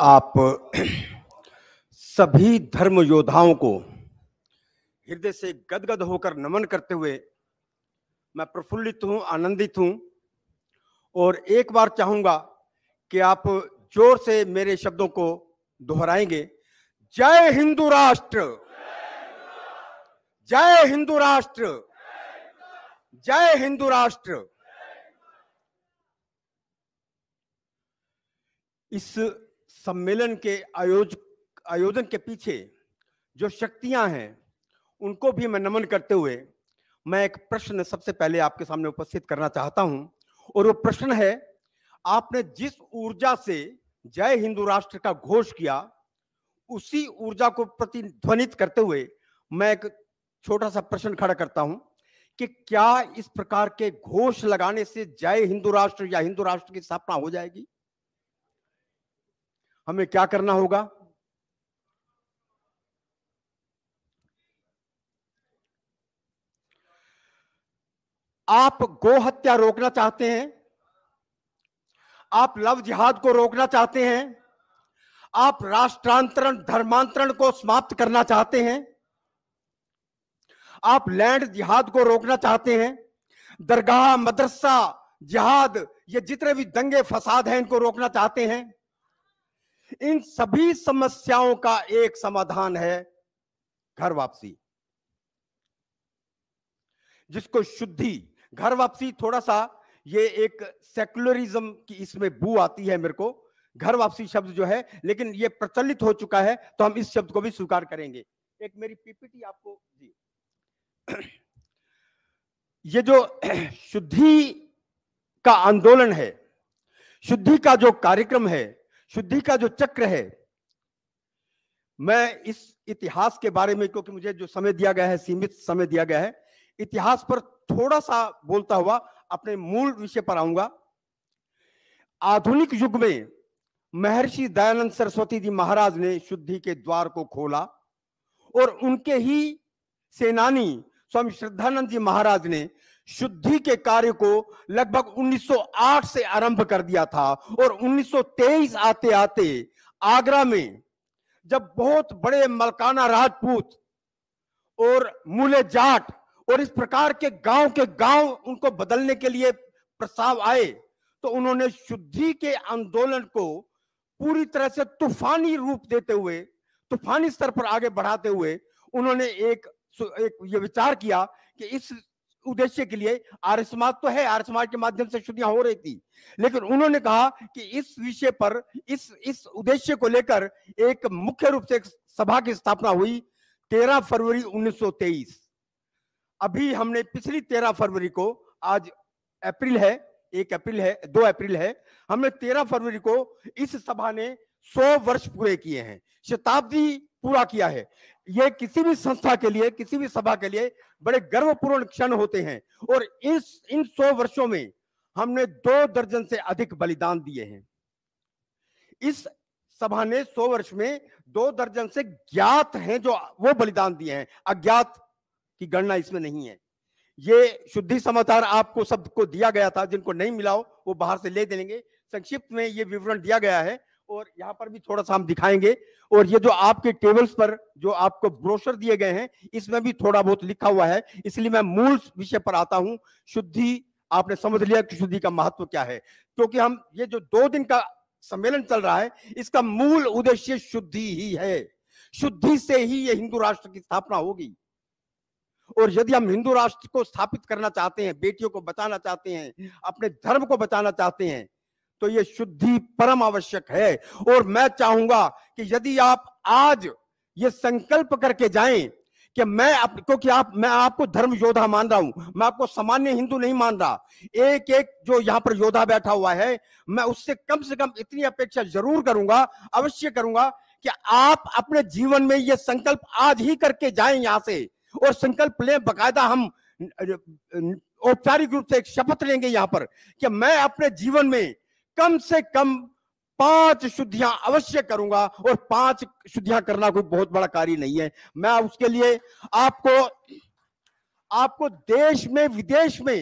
आप सभी धर्म योद्धाओं को हृदय से गदगद होकर नमन करते हुए मैं प्रफुल्लित हूं आनंदित हूं और एक बार चाहूंगा कि आप जोर से मेरे शब्दों को दोहराएंगे जय हिंदू राष्ट्र जय हिंदू राष्ट्र जय हिंदू राष्ट्र इस सम्मेलन के आयोजक आयोजन के पीछे जो शक्तियां हैं उनको भी मैं नमन करते हुए मैं एक प्रश्न सबसे पहले आपके सामने उपस्थित करना चाहता हूं और वो प्रश्न है आपने जिस ऊर्जा से जय हिंदू राष्ट्र का घोष किया उसी ऊर्जा को प्रतिध्वनित करते हुए मैं एक छोटा सा प्रश्न खड़ा करता हूं कि क्या इस प्रकार के घोष लगाने से जय हिंदू राष्ट्र या हिंदू राष्ट्र की स्थापना हो जाएगी हमें क्या करना होगा आप गोहत्या रोकना चाहते हैं आप लव जिहाद को रोकना चाहते हैं आप राष्ट्रांतरण धर्मांतरण को समाप्त करना चाहते हैं आप लैंड जिहाद को रोकना चाहते हैं दरगाह मदरसा जिहाद ये जितने भी दंगे फसाद हैं इनको रोकना चाहते हैं इन सभी समस्याओं का एक समाधान है घर वापसी जिसको शुद्धि घर वापसी थोड़ा सा ये एक सेकुलरिज्म की इसमें बू आती है मेरे को घर वापसी शब्द जो है लेकिन ये प्रचलित हो चुका है तो हम इस शब्द को भी स्वीकार करेंगे एक मेरी पीपीटी आपको जी ये जो शुद्धि का आंदोलन है शुद्धि का जो कार्यक्रम है शुद्धि का जो चक्र है मैं इस इतिहास के बारे में क्योंकि मुझे जो समय दिया गया है सीमित समय दिया गया है इतिहास पर थोड़ा सा बोलता हुआ अपने मूल विषय पर आऊंगा आधुनिक युग में महर्षि दयानंद सरस्वती जी महाराज ने शुद्धि के द्वार को खोला और उनके ही सेनानी स्वामी श्रद्धानंद जी महाराज ने शुद्धि के कार्य को लगभग 1908 से आरंभ कर दिया था और 1923 आते आते आगरा में जब बहुत बड़े मलकाना राजपूत और मूले जाट और इस प्रकार के गांव के गांव उनको बदलने के लिए प्रस्ताव आए तो उन्होंने शुद्धि के आंदोलन को पूरी तरह से तूफानी रूप देते हुए तूफानी स्तर पर आगे बढ़ाते हुए उन्होंने एक एक ये विचार किया कि इस उद्देश्य के लिए आर समाज तो है आर समाज के माध्यम से शुद्धियां हो रही थी लेकिन उन्होंने कहा कि इस विषय पर इस इस उद्देश्य को लेकर एक मुख्य रूप से सभा की स्थापना हुई तेरह फरवरी 1923 अभी हमने पिछली तेरह फरवरी को आज अप्रैल है एक अप्रैल है दो अप्रैल है हमने तेरह फरवरी को इस सभा ने सौ वर्ष पूरे किए हैं शताब्दी पूरा किया है ये किसी भी संस्था के लिए किसी भी सभा के लिए बड़े गर्वपूर्ण क्षण होते हैं और इस इन सौ वर्षों में हमने दो दर्जन से अधिक बलिदान दिए हैं इस सभा ने सौ वर्ष में दो दर्जन से ज्ञात हैं जो वो बलिदान दिए हैं अज्ञात की गणना इसमें नहीं है ये शुद्धि समाचार आपको सबको दिया गया था जिनको नहीं मिला हो वो बाहर से ले देंगे संक्षिप्त में ये विवरण दिया गया है और यहाँ पर भी थोड़ा सा हम दिखाएंगे और ये जो आपके टेबल्स पर जो आपको ब्रोशर दिए गए हैं इसमें भी थोड़ा बहुत लिखा हुआ है इसलिए मैं मूल विषय पर आता हूँ शुद्धि आपने समझ लिया कि शुद्धि का महत्व क्या है क्योंकि हम ये जो दो दिन का सम्मेलन चल रहा है इसका मूल उद्देश्य शुद्धि ही है शुद्धि से ही ये हिंदू राष्ट्र की स्थापना होगी और यदि हम हिंदू राष्ट्र को स्थापित करना चाहते हैं बेटियों को बचाना चाहते हैं अपने धर्म को बचाना चाहते हैं तो ये शुद्धि परम आवश्यक है और मैं चाहूंगा कि यदि आप आज ये संकल्प करके जाएं कि मैं आप, क्योंकि आप मैं आपको धर्म योद्धा मान रहा हूं मैं आपको सामान्य हिंदू नहीं मान रहा एक एक जो यहां पर योद्धा बैठा हुआ है मैं उससे कम से कम इतनी अपेक्षा जरूर करूंगा अवश्य करूंगा कि आप अपने जीवन में यह संकल्प आज ही करके जाए यहां से और संकल्प लें बकायदा हम औपचारिक रूप से एक शपथ लेंगे यहां पर कि मैं अपने जीवन में कम से कम पांच शुद्धियां अवश्य करूंगा और पांच शुद्धियां करना कोई बहुत बड़ा कार्य नहीं है मैं उसके लिए आपको आपको देश में विदेश में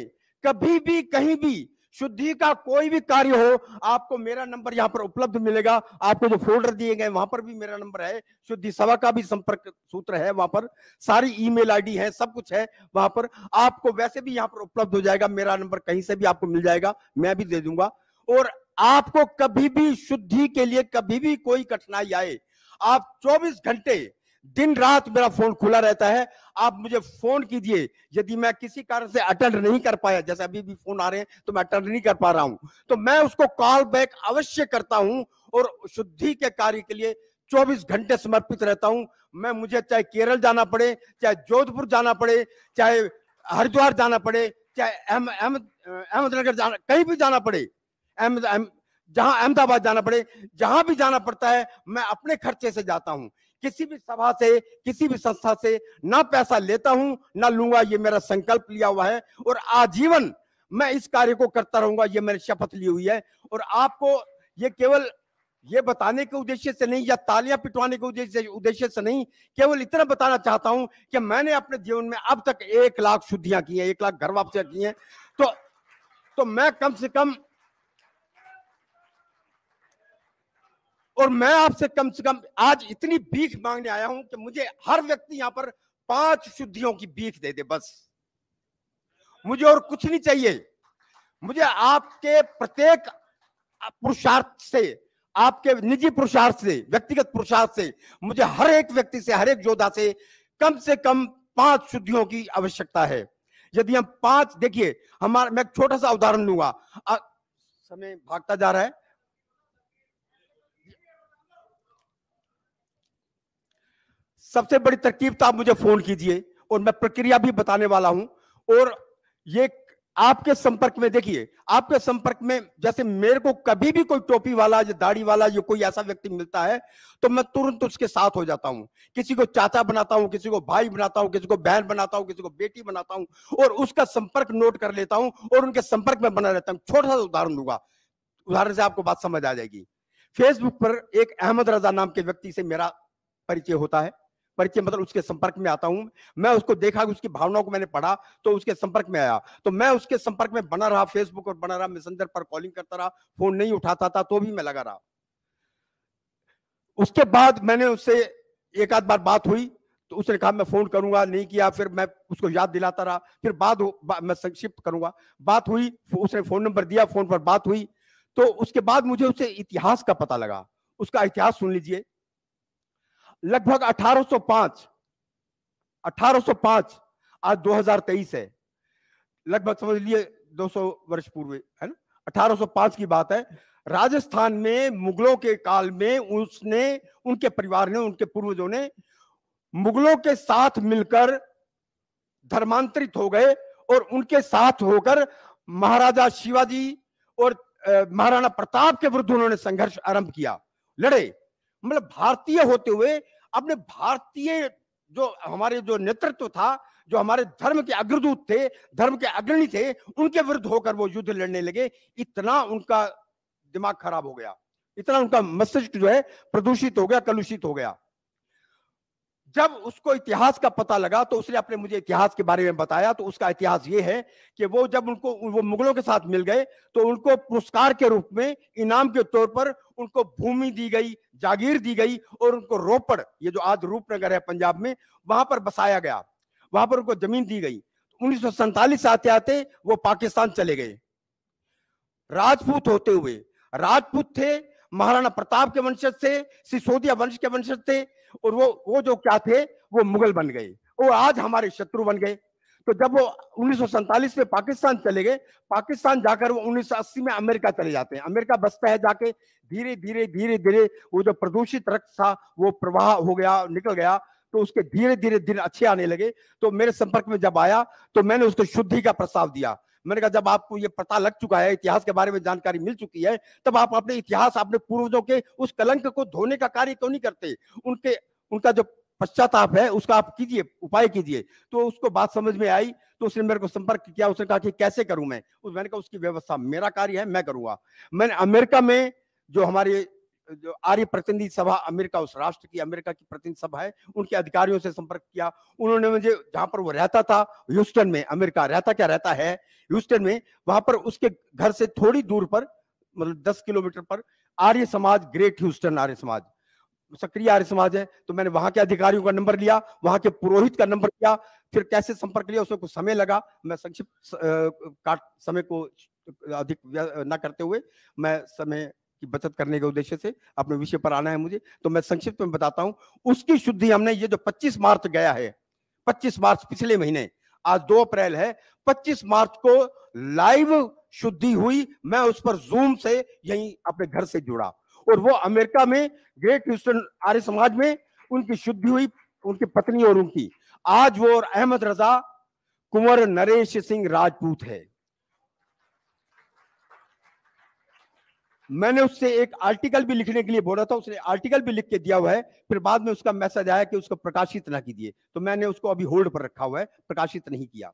कभी भी कहीं भी शुद्धि का कोई भी कार्य हो आपको मेरा नंबर यहाँ पर उपलब्ध मिलेगा आपको जो फोल्डर दिए गए वहां पर भी मेरा नंबर है शुद्धि सभा का भी संपर्क सूत्र है वहां पर सारी ईमेल आईडी है सब कुछ है वहां पर आपको वैसे भी यहाँ पर उपलब्ध हो जाएगा मेरा नंबर कहीं से भी आपको मिल जाएगा मैं भी दे दूंगा और आपको कभी भी शुद्धि के लिए कभी भी कोई कठिनाई आए आप 24 घंटे दिन रात मेरा फोन खुला रहता है आप मुझे फोन कीजिए यदि मैं किसी कारण से अटेंड नहीं कर पाया जैसे अभी भी फोन आ रहे हैं तो मैं अटेंड नहीं कर पा रहा हूं तो मैं उसको कॉल बैक अवश्य करता हूं और शुद्धि के कार्य के लिए 24 घंटे समर्पित रहता हूं मैं मुझे चाहे केरल जाना पड़े चाहे जोधपुर जाना पड़े चाहे हरिद्वार जाना पड़े चाहे अहमदनगर जाना कहीं भी जाना पड़े जहां अहमदाबाद जाना पड़े जहां भी जाना पड़ता है मैं अपने खर्चे से जाता हूं किसी भी सभा से किसी भी संस्था से ना पैसा लेता हूं ना लूंगा ये मेरा संकल्प लिया हुआ है और आजीवन मैं इस कार्य को करता रहूंगा ये मैंने शपथ ली हुई है और आपको ये केवल ये बताने के उद्देश्य से नहीं या तालियां पिटवाने के उद्देश्य उद्देश्य से नहीं केवल इतना बताना चाहता हूं कि मैंने अपने जीवन में अब तक एक लाख शुद्धियां की हैं एक लाख घर वापसियां की हैं तो तो मैं कम से कम और मैं आपसे कम से कम आज इतनी भीख मांगने आया हूं कि मुझे हर व्यक्ति यहां पर पांच शुद्धियों की भीख दे दे बस मुझे और कुछ नहीं चाहिए मुझे आपके प्रत्येक पुरुषार्थ से आपके निजी पुरुषार्थ से व्यक्तिगत पुरुषार्थ से मुझे हर एक व्यक्ति से हर एक योद्धा से कम से कम पांच शुद्धियों की आवश्यकता है यदि हम पांच देखिए हमारा मैं छोटा सा उदाहरण लूंगा समय भागता जा रहा है सबसे बड़ी तरकीब तो आप मुझे फोन कीजिए और मैं प्रक्रिया भी बताने वाला हूं और ये आपके संपर्क में देखिए आपके संपर्क में जैसे मेरे को कभी भी कोई टोपी वाला या दाढ़ी वाला या कोई ऐसा व्यक्ति मिलता है तो मैं तुरंत उसके साथ हो जाता हूँ किसी को चाचा बनाता हूँ किसी को भाई बनाता हूँ किसी को बहन बनाता हूँ किसी को बेटी बनाता हूँ और उसका संपर्क नोट कर लेता हूँ और उनके संपर्क में बना रहता हूं छोटा सा उदाहरण दूंगा उदाहरण से आपको बात समझ आ जाएगी फेसबुक पर एक अहमद रजा नाम के व्यक्ति से मेरा परिचय होता है परिचय मतलब उसके संपर्क में आता हूं मैं उसको देखा उसकी भावनाओं को मैंने पढ़ा तो उसके संपर्क में आया तो मैं उसके संपर्क में बना रहा फेसबुक और बना रहा मैसेंजर पर कॉलिंग करता रहा फोन नहीं उठाता था तो भी मैं लगा रहा उसके बाद मैंने उससे एक आध बार बात हुई तो उसने कहा मैं फोन करूंगा नहीं किया फिर मैं उसको याद दिलाता रहा फिर बाद बा, मैं संक्षिप्त करूंगा बात हुई उसने फोन नंबर दिया फोन पर बात हुई तो उसके बाद मुझे उसे इतिहास का पता लगा उसका इतिहास सुन लीजिए लगभग 1805 1805 आज 2023 है लगभग समझ लिए 200 वर्ष पूर्व है ना 1805 की बात है राजस्थान में मुगलों के काल में उसने उनके परिवार ने उनके पूर्वजों ने मुगलों के साथ मिलकर धर्मांतरित हो गए और उनके साथ होकर महाराजा शिवाजी और महाराणा प्रताप के विरुद्ध उन्होंने संघर्ष आरंभ किया लड़े मतलब भारतीय होते हुए अपने भारतीय जो हमारे जो नेतृत्व था जो हमारे धर्म के अग्रदूत थे धर्म के अग्रणी थे उनके विरुद्ध होकर वो युद्ध लड़ने लगे इतना उनका दिमाग खराब हो गया इतना उनका मस्तिष्क जो है प्रदूषित हो गया कलुषित हो गया जब उसको इतिहास का पता लगा तो उसने अपने मुझे इतिहास के बारे में बताया तो उसका इतिहास ये है कि वो जब उनको वो मुगलों के साथ मिल गए तो उनको पुरस्कार के रूप में इनाम के तौर पर उनको भूमि दी गई जागीर दी गई और उनको रोपड़ ये जो आज रूपनगर है पंजाब में वहां पर बसाया गया वहां पर उनको जमीन दी गई उन्नीस आते आते वो पाकिस्तान चले गए राजपूत होते हुए राजपूत थे महाराणा प्रताप के वंशज थे सिसोदिया वंश के वंशज थे और वो वो जो क्या थे वो मुगल बन गए वो आज हमारे शत्रु बन गए तो जब वो उन्नीस में पाकिस्तान चले गए पाकिस्तान जाकर वो 1980 में अमेरिका चले जाते हैं अमेरिका बसता है जाके धीरे धीरे धीरे धीरे वो जो प्रदूषित रक्त था वो प्रवाह हो गया निकल गया तो उसके धीरे धीरे दिन अच्छे आने लगे तो मेरे संपर्क में जब आया तो मैंने उसको शुद्धि का प्रस्ताव दिया मैंने कहा जब आपको ये पता लग चुका है इतिहास के बारे में जानकारी मिल चुकी है तब आप अपने इतिहास अपने पूर्वजों के उस कलंक को धोने का कार्य क्यों नहीं करते उनके उनका जो पश्चाताप है उसका आप कीजिए उपाय कीजिए तो उसको बात समझ में आई तो उसने मेरे को संपर्क किया उसने कहा कि कैसे करूं मैं उस मैंने कहा उसकी व्यवस्था मेरा कार्य है मैं करूंगा मैंने अमेरिका में जो हमारे जो आर्य प्रतिनिधि सभा अमेरिका उस राष्ट्र की अमेरिका की प्रतिनिधि सभा है उनके अधिकारियों से संपर्क किया उन्होंने मुझे जहां पर वो रहता था ह्यूस्टन में अमेरिका रहता क्या रहता है ह्यूस्टन में वहां पर उसके घर से थोड़ी दूर पर मतलब दस किलोमीटर पर आर्य समाज ग्रेट ह्यूस्टन आर्य समाज सक्रिय आर्य समाज है तो मैंने वहां के अधिकारियों का नंबर लिया वहां के पुरोहित का नंबर लिया फिर कैसे संपर्क लिया उसमें कुछ समय लगा मैं संक्षिप्त काट समय को अधिक न करते हुए मैं समय कि बचत करने के उद्देश्य से अपने विषय पर आना है मुझे तो मैं संक्षिप्त में बताता हूं उसकी शुद्धि हमने ये जो 25 मार्च गया है 25 मार्च पिछले महीने आज 2 अप्रैल है 25 मार्च को लाइव शुद्धि हुई मैं उस पर जूम से यही अपने घर से जुड़ा और वो अमेरिका में ग्रेट ह्यूस्टन आर्य समाज में उनकी शुद्धि हुई उनकी पत्नी और उनकी आज वो अहमद रजा कुंवर नरेश सिंह राजपूत है मैंने उससे एक आर्टिकल भी लिखने के लिए बोला था उसने आर्टिकल भी लिख के दिया हुआ है फिर बाद में उसका मैसेज आया कि उसको प्रकाशित ना कीजिए तो मैंने उसको अभी होल्ड पर रखा हुआ है प्रकाशित नहीं किया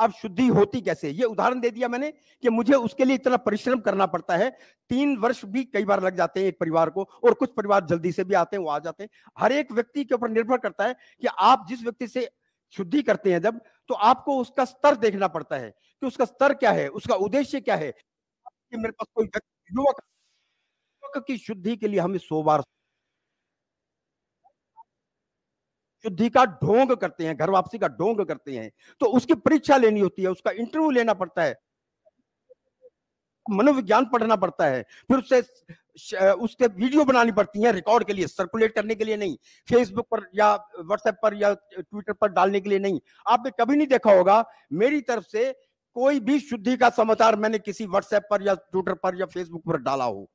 अब शुद्धि होती कैसे ये उदाहरण दे दिया मैंने कि मुझे उसके लिए इतना परिश्रम करना पड़ता है तीन वर्ष भी कई बार लग जाते हैं एक परिवार को और कुछ परिवार जल्दी से भी आते हैं वो आ जाते हैं हर एक व्यक्ति के ऊपर निर्भर करता है कि आप जिस व्यक्ति से शुद्धि करते हैं जब तो आपको उसका स्तर देखना पड़ता है कि उसका स्तर क्या है उसका उद्देश्य क्या है कि मेरे पास कोई व्यक्ति युवक युवक की शुद्धि के लिए हमें सो बार शुद्धि का ढोंग करते हैं घर वापसी का ढोंग करते हैं तो उसकी परीक्षा लेनी होती है उसका इंटरव्यू लेना पड़ता है मनोविज्ञान पढ़ना पड़ता है फिर उससे उसके वीडियो बनानी पड़ती है रिकॉर्ड के लिए सर्कुलेट करने के लिए नहीं फेसबुक पर या व्हाट्सएप पर या ट्विटर पर डालने के लिए नहीं आपने कभी नहीं देखा होगा मेरी तरफ से कोई भी शुद्धि का समाचार मैंने किसी व्हाट्सएप पर या ट्विटर पर या फेसबुक पर डाला हो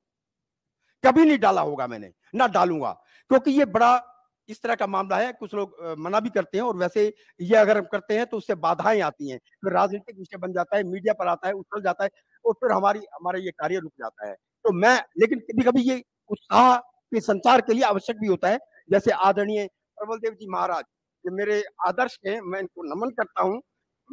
कभी नहीं डाला होगा मैंने ना डालूंगा क्योंकि ये बड़ा इस तरह का मामला है कुछ लोग मना भी करते हैं और वैसे ये अगर हम करते हैं तो उससे बाधाएं आती हैं फिर राजनीतिक विषय बन जाता है मीडिया पर आता है उछल जाता है और फिर हमारी हमारा ये कार्य रुक जाता है तो मैं लेकिन कभी कभी ये उत्साह के संचार के लिए आवश्यक भी होता है जैसे आदरणीय प्रबल देव जी महाराज ये मेरे आदर्श हैं मैं इनको नमन करता हूँ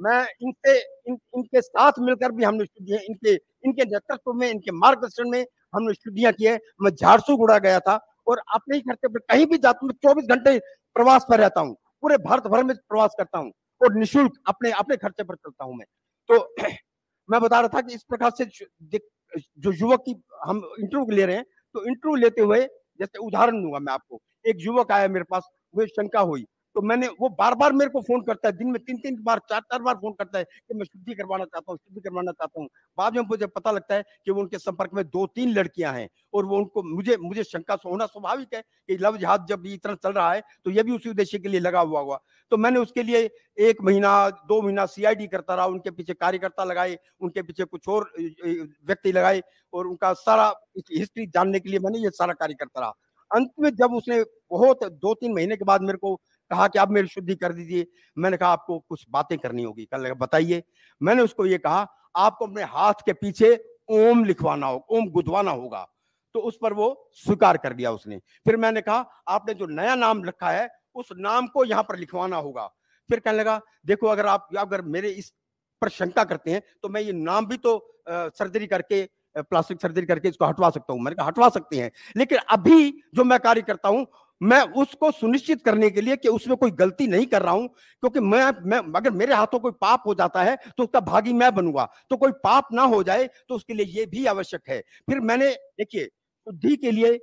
मैं इनसे इन, इनके साथ मिलकर भी हमने स्टूडिया इनके इनके नेतृत्व में इनके मार्गदर्शन में हमने शुद्धियां की है मैं गुड़ा गया था और अपने ही खर्चे पर कहीं भी जाता हूँ चौबीस घंटे प्रवास पर रहता हूँ पूरे भारत भर में प्रवास करता हूँ और निःशुल्क अपने अपने खर्चे पर चलता हूँ मैं तो मैं बता रहा था कि इस प्रकार से जो युवक की हम इंटरव्यू ले रहे हैं तो इंटरव्यू लेते हुए जैसे उदाहरण दूंगा मैं आपको एक युवक आया मेरे पास मुझे शंका हुई तो मैंने वो बार बार मेरे को फोन करता है दिन में तीन तीन बार चार चार बार फोन करता है कि मैं शुद्धि करवाना चाहता हूँ शुद्धि करवाना चाहता हूँ बाद में मुझे पता लगता है कि वो उनके संपर्क में दो तीन लड़कियां हैं और वो उनको मुझे मुझे शंका होना स्वाभाविक है कि लव जहाज जब इस तरह चल रहा है तो ये भी उसी उद्देश्य के लिए लगा हुआ हुआ तो मैंने उसके लिए एक महीना दो महीना सी करता रहा उनके पीछे कार्यकर्ता लगाए उनके पीछे कुछ और व्यक्ति लगाए और उनका सारा हिस्ट्री जानने के लिए मैंने ये सारा कार्य करता रहा अंत में जब उसने बहुत दो तीन महीने के बाद मेरे को कहा कि आप मेरी शुद्धि कर दीजिए मैंने कहा आपको कुछ बातें करनी होगी कल बताइए मैंने उसको ये कहा आपको अपने हाथ के पीछे ओम लिखवाना होगा ओम गुदवाना होगा तो उस पर वो स्वीकार कर लिया उसने फिर मैंने कहा आपने जो नया नाम रखा है उस नाम को यहाँ पर लिखवाना होगा फिर कहने लगा देखो अगर आप अगर मेरे इस पर शंका करते हैं तो मैं ये नाम भी तो सर्जरी करके प्लास्टिक सर्जरी करके इसको हटवा सकता हूँ मैंने कहा हटवा सकते हैं लेकिन अभी जो मैं कार्य करता हूँ मैं उसको सुनिश्चित करने के लिए कि उसमें कोई गलती नहीं कर रहा हूं क्योंकि मैं मैं अगर मेरे हाथों कोई पाप हो जाता है तो उसका भागी मैं बनूंगा तो कोई पाप ना हो जाए तो उसके लिए ये भी आवश्यक है फिर मैंने देखिए शुद्धि के लिए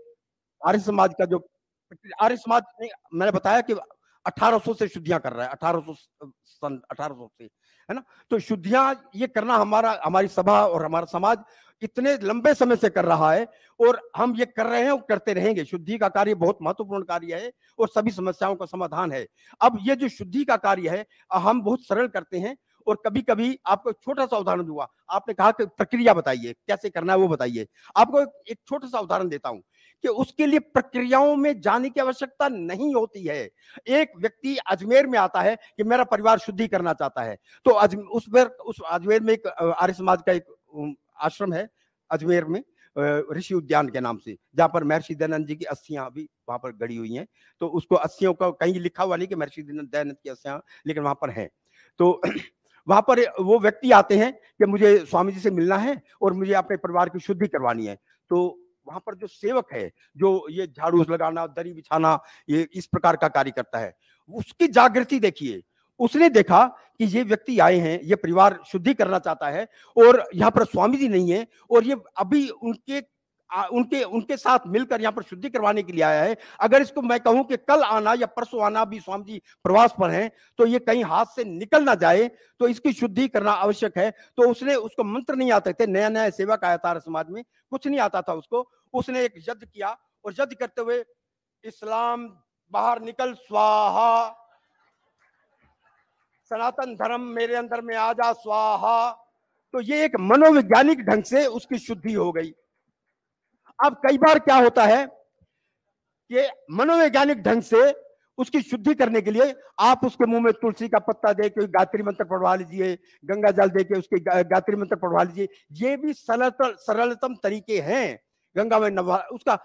आर्य समाज का जो आर्य समाज ने मैंने बताया कि 1800 से शुद्धियां कर रहा है 1800 सन 1800 से है ना तो शुद्धियां ये करना हमारा हमारी सभा और हमारा समाज इतने लंबे समय से कर रहा है और हम ये कर रहे हैं और करते रहेंगे शुद्धि का कार्य बहुत महत्वपूर्ण कार्य है और सभी समस्याओं का समाधान है अब ये जो शुद्धि का कार्य है हम बहुत सरल करते हैं और कभी कभी आपको छोटा सा उदाहरण दूंगा आपने कहा कि प्रक्रिया बताइए कैसे करना है वो बताइए आपको एक छोटा सा उदाहरण देता हूं कि उसके लिए प्रक्रियाओं में जाने की आवश्यकता नहीं होती है एक व्यक्ति अजमेर में आता है कि मेरा परिवार शुद्धि करना चाहता है तो अजमेर उस पर उस अजमेर में एक आर्य समाज का एक आश्रम है अजमेर में ऋषि उद्यान के नाम से जहाँ पर महर्षि दयानंद जी की अस्थियां भी वहां पर गड़ी हुई हैं तो उसको अस्थियों का कहीं लिखा हुआ नहीं कि महर्षि दयानंद की अस्थियां लेकिन वहां पर हैं तो वहां पर वो व्यक्ति आते हैं कि मुझे स्वामी जी से मिलना है और मुझे अपने परिवार की शुद्धि करवानी है तो वहां पर जो सेवक है जो ये झाड़ू लगाना दरी बिछाना ये इस प्रकार का कार्य करता है उसकी जागृति देखिए उसने देखा कि ये व्यक्ति आए हैं ये परिवार शुद्धि करना चाहता है और यहाँ पर स्वामी जी नहीं है और ये अभी उनके उनके उनके साथ मिलकर यहाँ पर शुद्धि करवाने के लिए आया है अगर इसको मैं कहूं कि कल आना या परसों आना भी स्वामी जी प्रवास पर हैं तो ये कहीं हाथ से निकल ना जाए तो इसकी शुद्धि करना आवश्यक है तो उसने उसको मंत्र नहीं आते थे नया नया सेवक आया था समाज में कुछ नहीं आता था उसको उसने एक यज्ञ किया और यज्ञ करते हुए इस्लाम बाहर निकल स्वाहा सनातन धर्म मेरे अंदर में आ जा स्वाहा तो ये एक मनोवैज्ञानिक ढंग से उसकी शुद्धि हो गई अब कई बार क्या होता है कि मनोवैज्ञानिक ढंग से उसकी शुद्धि करने के लिए आप उसके मुंह में तुलसी का पत्ता दे के गायत्री मंत्र पढ़वा लीजिए गंगा जल दे के उसके गायत्री मंत्र पढ़वा लीजिए ये भी सरलतम सरलतम तरीके हैं गंगा में नवा उसका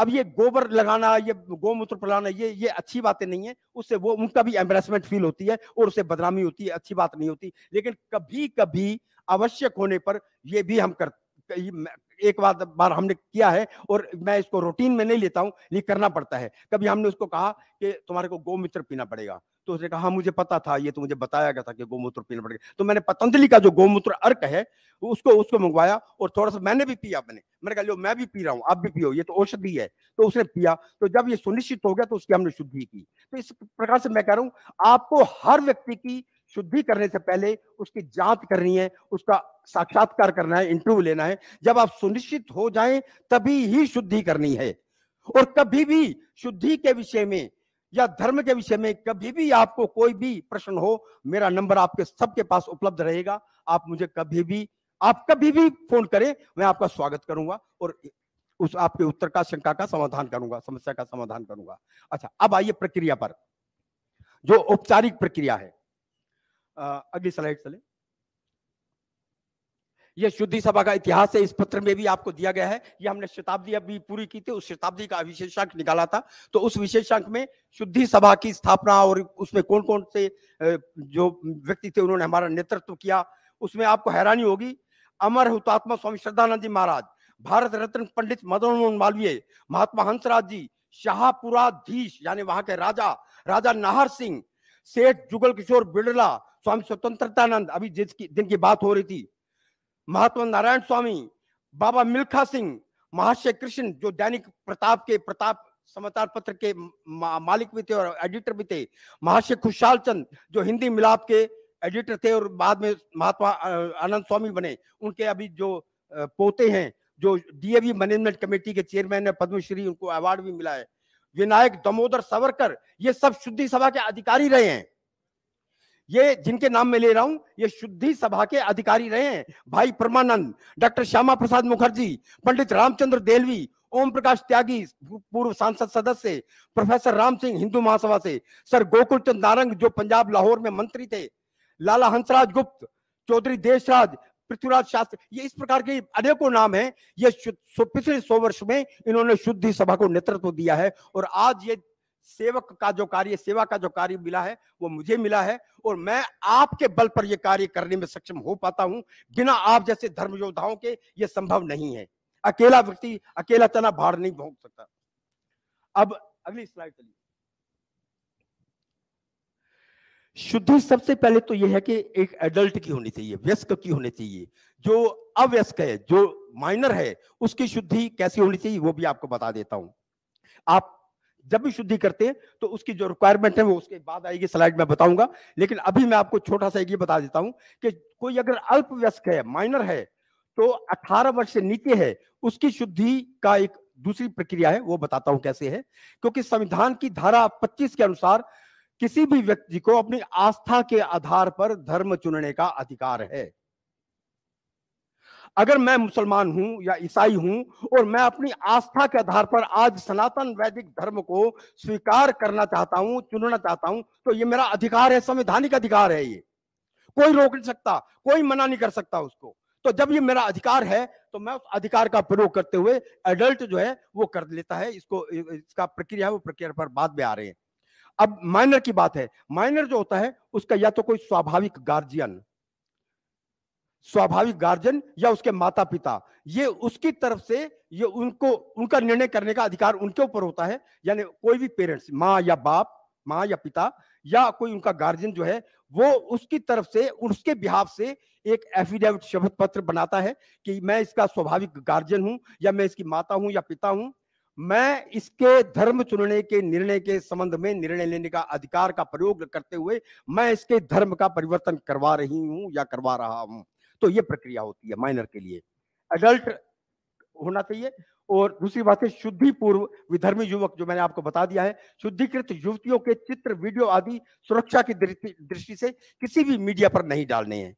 अब ये गोबर लगाना ये गोमूत्र पिलाना ये ये अच्छी बातें नहीं है उससे वो उनका भी एम्बेसमेंट फील होती है और उससे बदनामी होती है अच्छी बात नहीं होती लेकिन कभी कभी आवश्यक होने पर ये भी हम कर एक बार बार हमने किया है और मैं इसको रूटीन में नहीं लेता हूँ ये करना पड़ता है कभी हमने उसको कहा कि तुम्हारे को गोमित्र पीना पड़ेगा तो उसने कहा हाँ, मुझे पता था ये तो मुझे बताया गया था कि गोमूत्र पीना पड़ेगा तो मैंने पतंजलि का जो गोमूत्र अर्क है उसको उसको मंगवाया और थोड़ा सा मैंने भी पिया मैंने मैंने कहा लो मैं भी पी रहा हूँ आप भी पियो ये तो औषधि है तो उसने पिया तो जब ये सुनिश्चित हो गया तो उसकी हमने शुद्धि की तो इस प्रकार से मैं कह रहा हूँ आपको हर व्यक्ति की शुद्धि करने से पहले उसकी जांच करनी है उसका साक्षात्कार करना है इंटरव्यू लेना है जब आप सुनिश्चित हो जाएं तभी ही शुद्धि करनी है और कभी भी शुद्धि के विषय में या धर्म के विषय में कभी भी आपको कोई भी प्रश्न हो मेरा नंबर आपके सबके पास उपलब्ध रहेगा आप मुझे कभी भी आप कभी भी फोन करें मैं आपका स्वागत करूंगा और उस आपके उत्तर का शंका का समाधान करूंगा समस्या का समाधान करूंगा अच्छा अब आइए प्रक्रिया पर जो औपचारिक प्रक्रिया है अगली स्लाइड चले यह शुद्धि सभा का इतिहास है इस पत्र में भी आपको दिया गया है यह हमने शताब्दी अभी पूरी की थी उस शताब्दी का विशेषांक निकाला था तो उस विशेषांक में शुद्धि सभा की स्थापना और उसमें कौन कौन से जो व्यक्ति थे उन्होंने हमारा नेतृत्व किया उसमें आपको हैरानी होगी अमर हुतात्मा स्वामी श्रद्धानंद जी महाराज भारत रत्न पंडित मदन मोहन मालवीय महात्मा हंसराज जी शाहपुराधीश यानी वहां के राजा राजा नाहर सिंह सेठ जुगल किशोर बिड़ला स्वामी स्वतंत्रतानंद अभी जिसकी जिनकी बात हो रही थी महात्मा नारायण स्वामी बाबा मिल्खा सिंह महाशय कृष्ण जो दैनिक प्रताप के प्रताप समाचार पत्र के मालिक भी थे और एडिटर भी थे महाशय खुशाल चंद जो हिंदी मिलाप के एडिटर थे और बाद में महात्मा आनंद स्वामी बने उनके अभी जो पोते हैं जो डीएवी मैनेजमेंट कमेटी के चेयरमैन है पद्मश्री उनको अवार्ड भी मिला है विनायक दामोदर सावरकर ये सब शुद्धि सभा के अधिकारी रहे हैं ये जिनके नाम में ले रहा हूं ये शुद्धि सभा के अधिकारी रहे हैं भाई परमानंद डॉक्टर श्यामा प्रसाद मुखर्जी पंडित रामचंद्र देलवी ओम प्रकाश त्यागी पूर्व सांसद सदस्य प्रोफेसर राम सिंह हिंदू महासभा से सर गोकुल चंद नारंग जो पंजाब लाहौर में मंत्री थे लाला हंसराज गुप्त चौधरी देशराज पृथ्वीराज शास्त्र ये इस प्रकार के अनेकों नाम है ये पिछले सौ वर्ष में इन्होंने शुद्धि सभा को नेतृत्व दिया है और आज ये सेवक का जो कार्य सेवा का जो कार्य मिला है वो मुझे मिला है और मैं आपके बल पर यह कार्य करने में सक्षम हो पाता हूं बिना आप जैसे धर्म योद्धाओं के ये संभव नहीं है अकेला व्यक्ति अकेला तना भार नहीं भोग सकता अब अगली स्लाइड चलिए शुद्धि सबसे पहले तो यह है कि एक एडल्ट की होनी चाहिए व्यस्क की होनी चाहिए जो अव्यस्क है जो माइनर है उसकी शुद्धि कैसी होनी चाहिए वो भी आपको बता देता हूं आप जब भी शुद्धि करते हैं तो उसकी जो रिक्वायरमेंट है वो उसके बाद आएगी स्लाइड में बताऊंगा लेकिन अभी मैं आपको छोटा सा ये बता देता हूं कि कोई अगर अल्प व्यस्क है माइनर है तो 18 वर्ष से नीचे है उसकी शुद्धि का एक दूसरी प्रक्रिया है वो बताता हूं कैसे है क्योंकि संविधान की धारा 25 के अनुसार किसी भी व्यक्ति को अपनी आस्था के आधार पर धर्म चुनने का अधिकार है अगर मैं मुसलमान हूं या ईसाई हूं और मैं अपनी आस्था के आधार पर आज सनातन वैदिक धर्म को स्वीकार करना चाहता हूं चुनना चाहता हूं तो ये मेरा अधिकार है संवैधानिक अधिकार है ये कोई रोक नहीं सकता कोई मना नहीं कर सकता उसको तो जब ये मेरा अधिकार है तो मैं उस अधिकार का प्रयोग करते हुए एडल्ट जो है वो कर लेता है इसको इसका प्रक्रिया वो प्रक्रिया पर बाद में आ रहे हैं अब माइनर की बात है माइनर जो होता है उसका या तो कोई स्वाभाविक गार्जियन स्वाभाविक गार्जियन या उसके माता पिता ये उसकी तरफ से ये उनको उनका निर्णय करने का अधिकार उनके ऊपर होता है यानी कोई भी पेरेंट्स माँ या बाप माँ या पिता या कोई उनका गार्जियन जो है वो उसकी तरफ से उसके बिहाफ से एक एफिडेविट शपथ पत्र बनाता है कि मैं इसका स्वाभाविक गार्जियन हूँ या मैं इसकी माता हूँ या पिता हूँ मैं इसके धर्म चुनने के निर्णय के संबंध में निर्णय लेने का अधिकार का प्रयोग करते हुए मैं इसके धर्म का परिवर्तन करवा रही हूँ या करवा रहा हूँ तो ये प्रक्रिया होती है माइनर के लिए एडल्ट होना चाहिए और दूसरी बात है शुद्धि पूर्व विधर्मी युवक जो मैंने आपको बता दिया है शुद्धिकृत युवतियों के चित्र वीडियो आदि सुरक्षा की दृष्टि से किसी भी मीडिया पर नहीं डालने हैं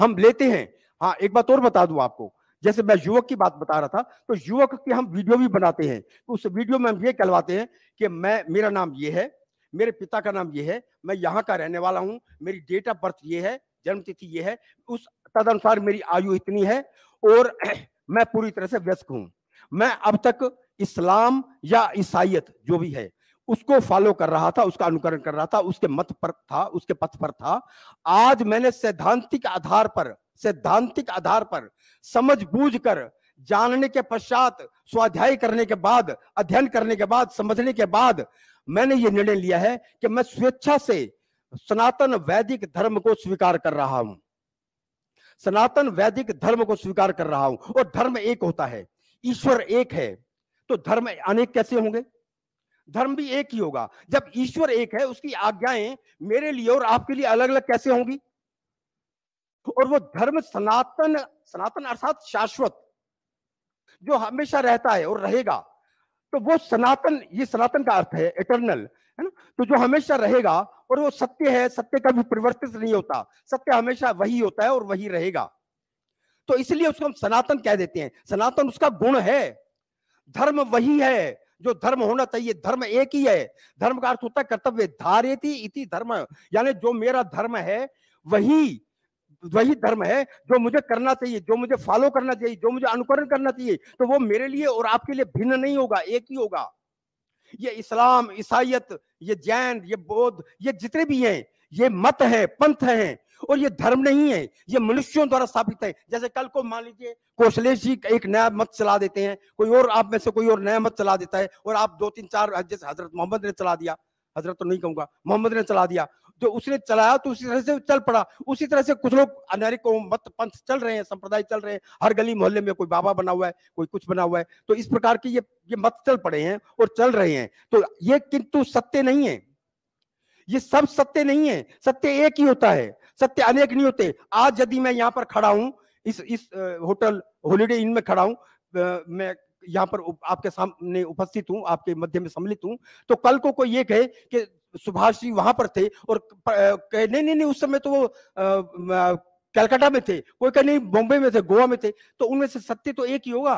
हम लेते हैं हाँ एक बात और बता दूं आपको जैसे मैं युवक की बात बता रहा था तो युवक की हम वीडियो भी बनाते हैं तो उस वीडियो में हम ये कहलवाते हैं कि मैं मेरा नाम ये है मेरे पिता का नाम ये है मैं यहाँ का रहने वाला हूँ मेरी डेट ऑफ बर्थ ये है जन्म तिथि ये है उस तदनुसार मेरी आयु इतनी है और मैं पूरी तरह से व्यस्क हूं मैं अब तक इस्लाम या ईसाइत जो भी है उसको फॉलो कर रहा था उसका अनुकरण कर रहा था उसके मत पर था उसके पथ पर था आज मैंने सैद्धांतिक आधार पर सैद्धांतिक आधार पर समझ बूझ कर जानने के पश्चात स्वाध्याय करने के बाद अध्ययन करने के बाद समझने के बाद मैंने ये निर्णय लिया है कि मैं स्वेच्छा से सनातन वैदिक धर्म को स्वीकार कर रहा हूं सनातन वैदिक धर्म को स्वीकार कर रहा हूं और धर्म एक होता है ईश्वर एक है तो धर्म अनेक कैसे होंगे धर्म भी एक ही होगा जब ईश्वर एक है उसकी आज्ञाएं मेरे लिए और आपके लिए अलग अलग कैसे होंगी और वो धर्म सनातन सनातन अर्थात शाश्वत जो हमेशा रहता है और रहेगा तो वो सनातन ये सनातन का अर्थ है इटर्नल है ना तो जो हमेशा रहेगा और वो सत्य है सत्य कभी परिवर्तित नहीं होता सत्य हमेशा वही होता है और वही रहेगा तो इसलिए उसको हम सनातन कह देते हैं सनातन उसका गुण है धर्म वही है जो धर्म होना चाहिए धर्म एक ही है धर्म का अर्थ होता है कर्तव्य धारे इति धर्म यानी जो मेरा धर्म है वही वही धर्म है जो मुझे करना चाहिए जो मुझे फॉलो करना चाहिए जो मुझे अनुकरण करना चाहिए तो वो मेरे लिए और आपके लिए भिन्न नहीं होगा एक ही होगा ये इस्लाम ईसाइत ये जैन ये बौद्ध ये जितने भी हैं ये मत है पंथ है और ये धर्म नहीं है ये मनुष्यों द्वारा स्थापित है जैसे कल को मान लीजिए कौशलेश जी एक नया मत चला देते हैं कोई और आप में से कोई और नया मत चला देता है और आप दो तीन चार जैसे हजरत मोहम्मद ने चला दिया हजरत तो नहीं कहूंगा मोहम्मद ने चला दिया जो उसने चलाया तो उसी तरह से चल पड़ा उसी तरह से कुछ लोग अनेक मत पंथ चल रहे हैं संप्रदाय चल रहे हैं हर गली मोहल्ले में कोई बाबा बना हुआ है कोई कुछ बना हुआ है तो इस प्रकार के ये ये मत चल पड़े हैं और चल रहे हैं तो ये किंतु सत्य नहीं है ये सब सत्य नहीं है सत्य एक ही होता है सत्य अनेक नहीं होते आज यदि मैं यहाँ पर खड़ा हूं इस इस होटल होलीडे इन में खड़ा हूं मैं यहाँ पर आपके सामने उपस्थित हूँ आपके मध्य में सम्मिलित हूँ तो कल को कोई ये कहे कि सुभाष जी वहां पर थे और कहे नहीं नहीं नहीं उस समय तो वो कलकत्ता में थे कोई कह नहीं बॉम्बे में थे गोवा में थे तो उनमें से सत्य तो एक ही होगा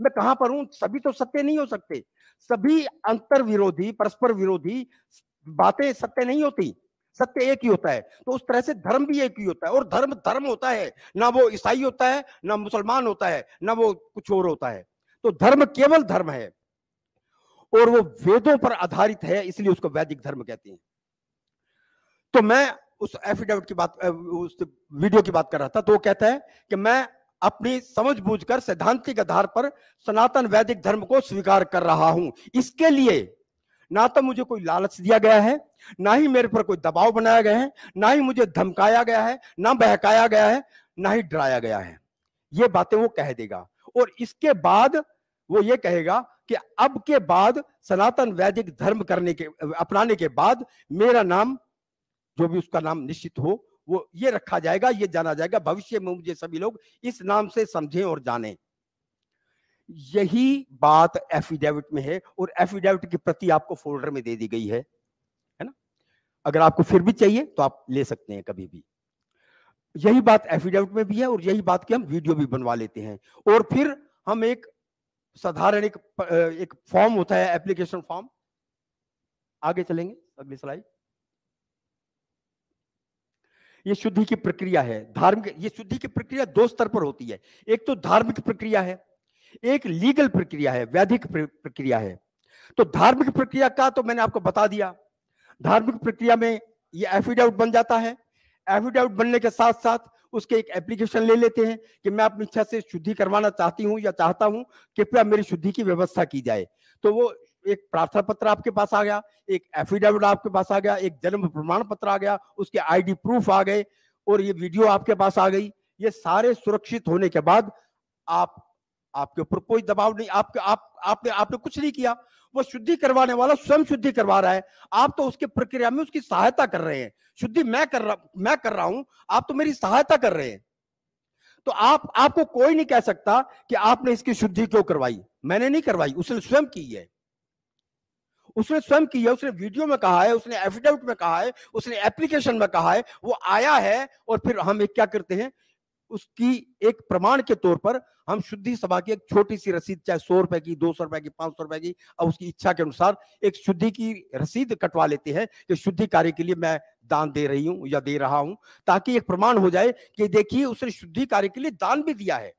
मैं कहां पर हूं सभी तो सत्य नहीं हो सकते सभी अंतर विरोधी परस्पर विरोधी बातें सत्य नहीं होती सत्य एक ही होता है तो उस तरह से धर्म भी एक ही होता है और धर्म धर्म होता है ना वो ईसाई होता है ना मुसलमान होता है ना वो कुछ और होता है तो धर्म केवल धर्म है और वो वेदों पर आधारित है इसलिए उसको वैदिक धर्म कहते हैं तो मैं उस एफिडेविट की बात उस वीडियो की बात कर रहा था तो वो कहता है कि मैं अपनी समझ बूझ कर सैद्धांतिक आधार पर सनातन वैदिक धर्म को स्वीकार कर रहा हूं इसके लिए ना तो मुझे कोई लालच दिया गया है ना ही मेरे पर कोई दबाव बनाया गया है ना ही मुझे धमकाया गया है ना बहकाया गया है ना ही डराया गया है ये बातें वो कह देगा और इसके बाद वो ये कहेगा कि अब के बाद सनातन वैदिक धर्म करने के अपनाने के बाद मेरा नाम जो भी उसका नाम निश्चित हो वो ये रखा जाएगा ये जाना जाएगा भविष्य में मुझे सभी लोग इस नाम से समझें और जानें यही बात एफिडेविट में है और एफिडेविट की प्रति आपको फोल्डर में दे दी गई है है ना अगर आपको फिर भी चाहिए तो आप ले सकते हैं कभी भी यही बात एफिडेविट में भी है और यही बात की हम वीडियो भी बनवा लेते हैं और फिर हम एक साधारण एक एक फॉर्म होता है एप्लीकेशन फॉर्म आगे चलेंगे अगली स्लाइड ये शुद्धि की प्रक्रिया है धार्मिक ये शुद्धि की प्रक्रिया दो स्तर पर होती है एक तो धार्मिक प्रक्रिया है एक लीगल प्रक्रिया है वैधिक प्रक्रिया है तो धार्मिक प्रक्रिया का तो मैंने आपको बता दिया धार्मिक प्रक्रिया में ये एफिडेविट बन जाता है एफिडेविट बनने के साथ साथ उसके एक एप्लीकेशन ले लेते हैं कि मैं अपनी इच्छा से शुद्धि करवाना चाहती हूँ या चाहता हूँ कृपया मेरी शुद्धि की व्यवस्था की जाए तो वो एक प्रार्थना पत्र आपके पास आ गया एक एफिडेविट आपके पास आ गया एक जन्म प्रमाण पत्र आ गया उसके आईडी प्रूफ आ गए और ये वीडियो आपके पास आ गई ये सारे सुरक्षित होने के बाद आप आपके ऊपर कोई दबाव नहीं आपके आप आपने आपने कुछ नहीं किया वो शुद्धि करवाने वाला स्वयं शुद्धि करवा रहा है आप तो उसके प्रक्रिया में उसकी सहायता कर रहे हैं शुद्धि मैं कर रहा मैं कर रहा हूं आप तो मेरी सहायता कर रहे हैं तो आप आपको कोई नहीं कह सकता कि आपने इसकी शुद्धि क्यों करवाई मैंने नहीं करवाई उसने स्वयं की है उसने स्वयं की है उसने वीडियो में कहा है उसने एफिडेविट में कहा है उसने एप्लीकेशन में कहा है वो आया है और फिर हम एक क्या करते हैं उसकी एक प्रमाण के तौर पर हम शुद्धि सभा की एक छोटी सी रसीद चाहे सौ रुपए की दो सौ रुपए की पांच सौ रुपए की अब उसकी इच्छा के अनुसार एक शुद्धि की रसीद कटवा लेते हैं कि शुद्धि कार्य के लिए मैं दान दे रही हूं या दे रहा हूं ताकि एक प्रमाण हो जाए कि देखिए उसने शुद्धि कार्य के लिए दान भी दिया है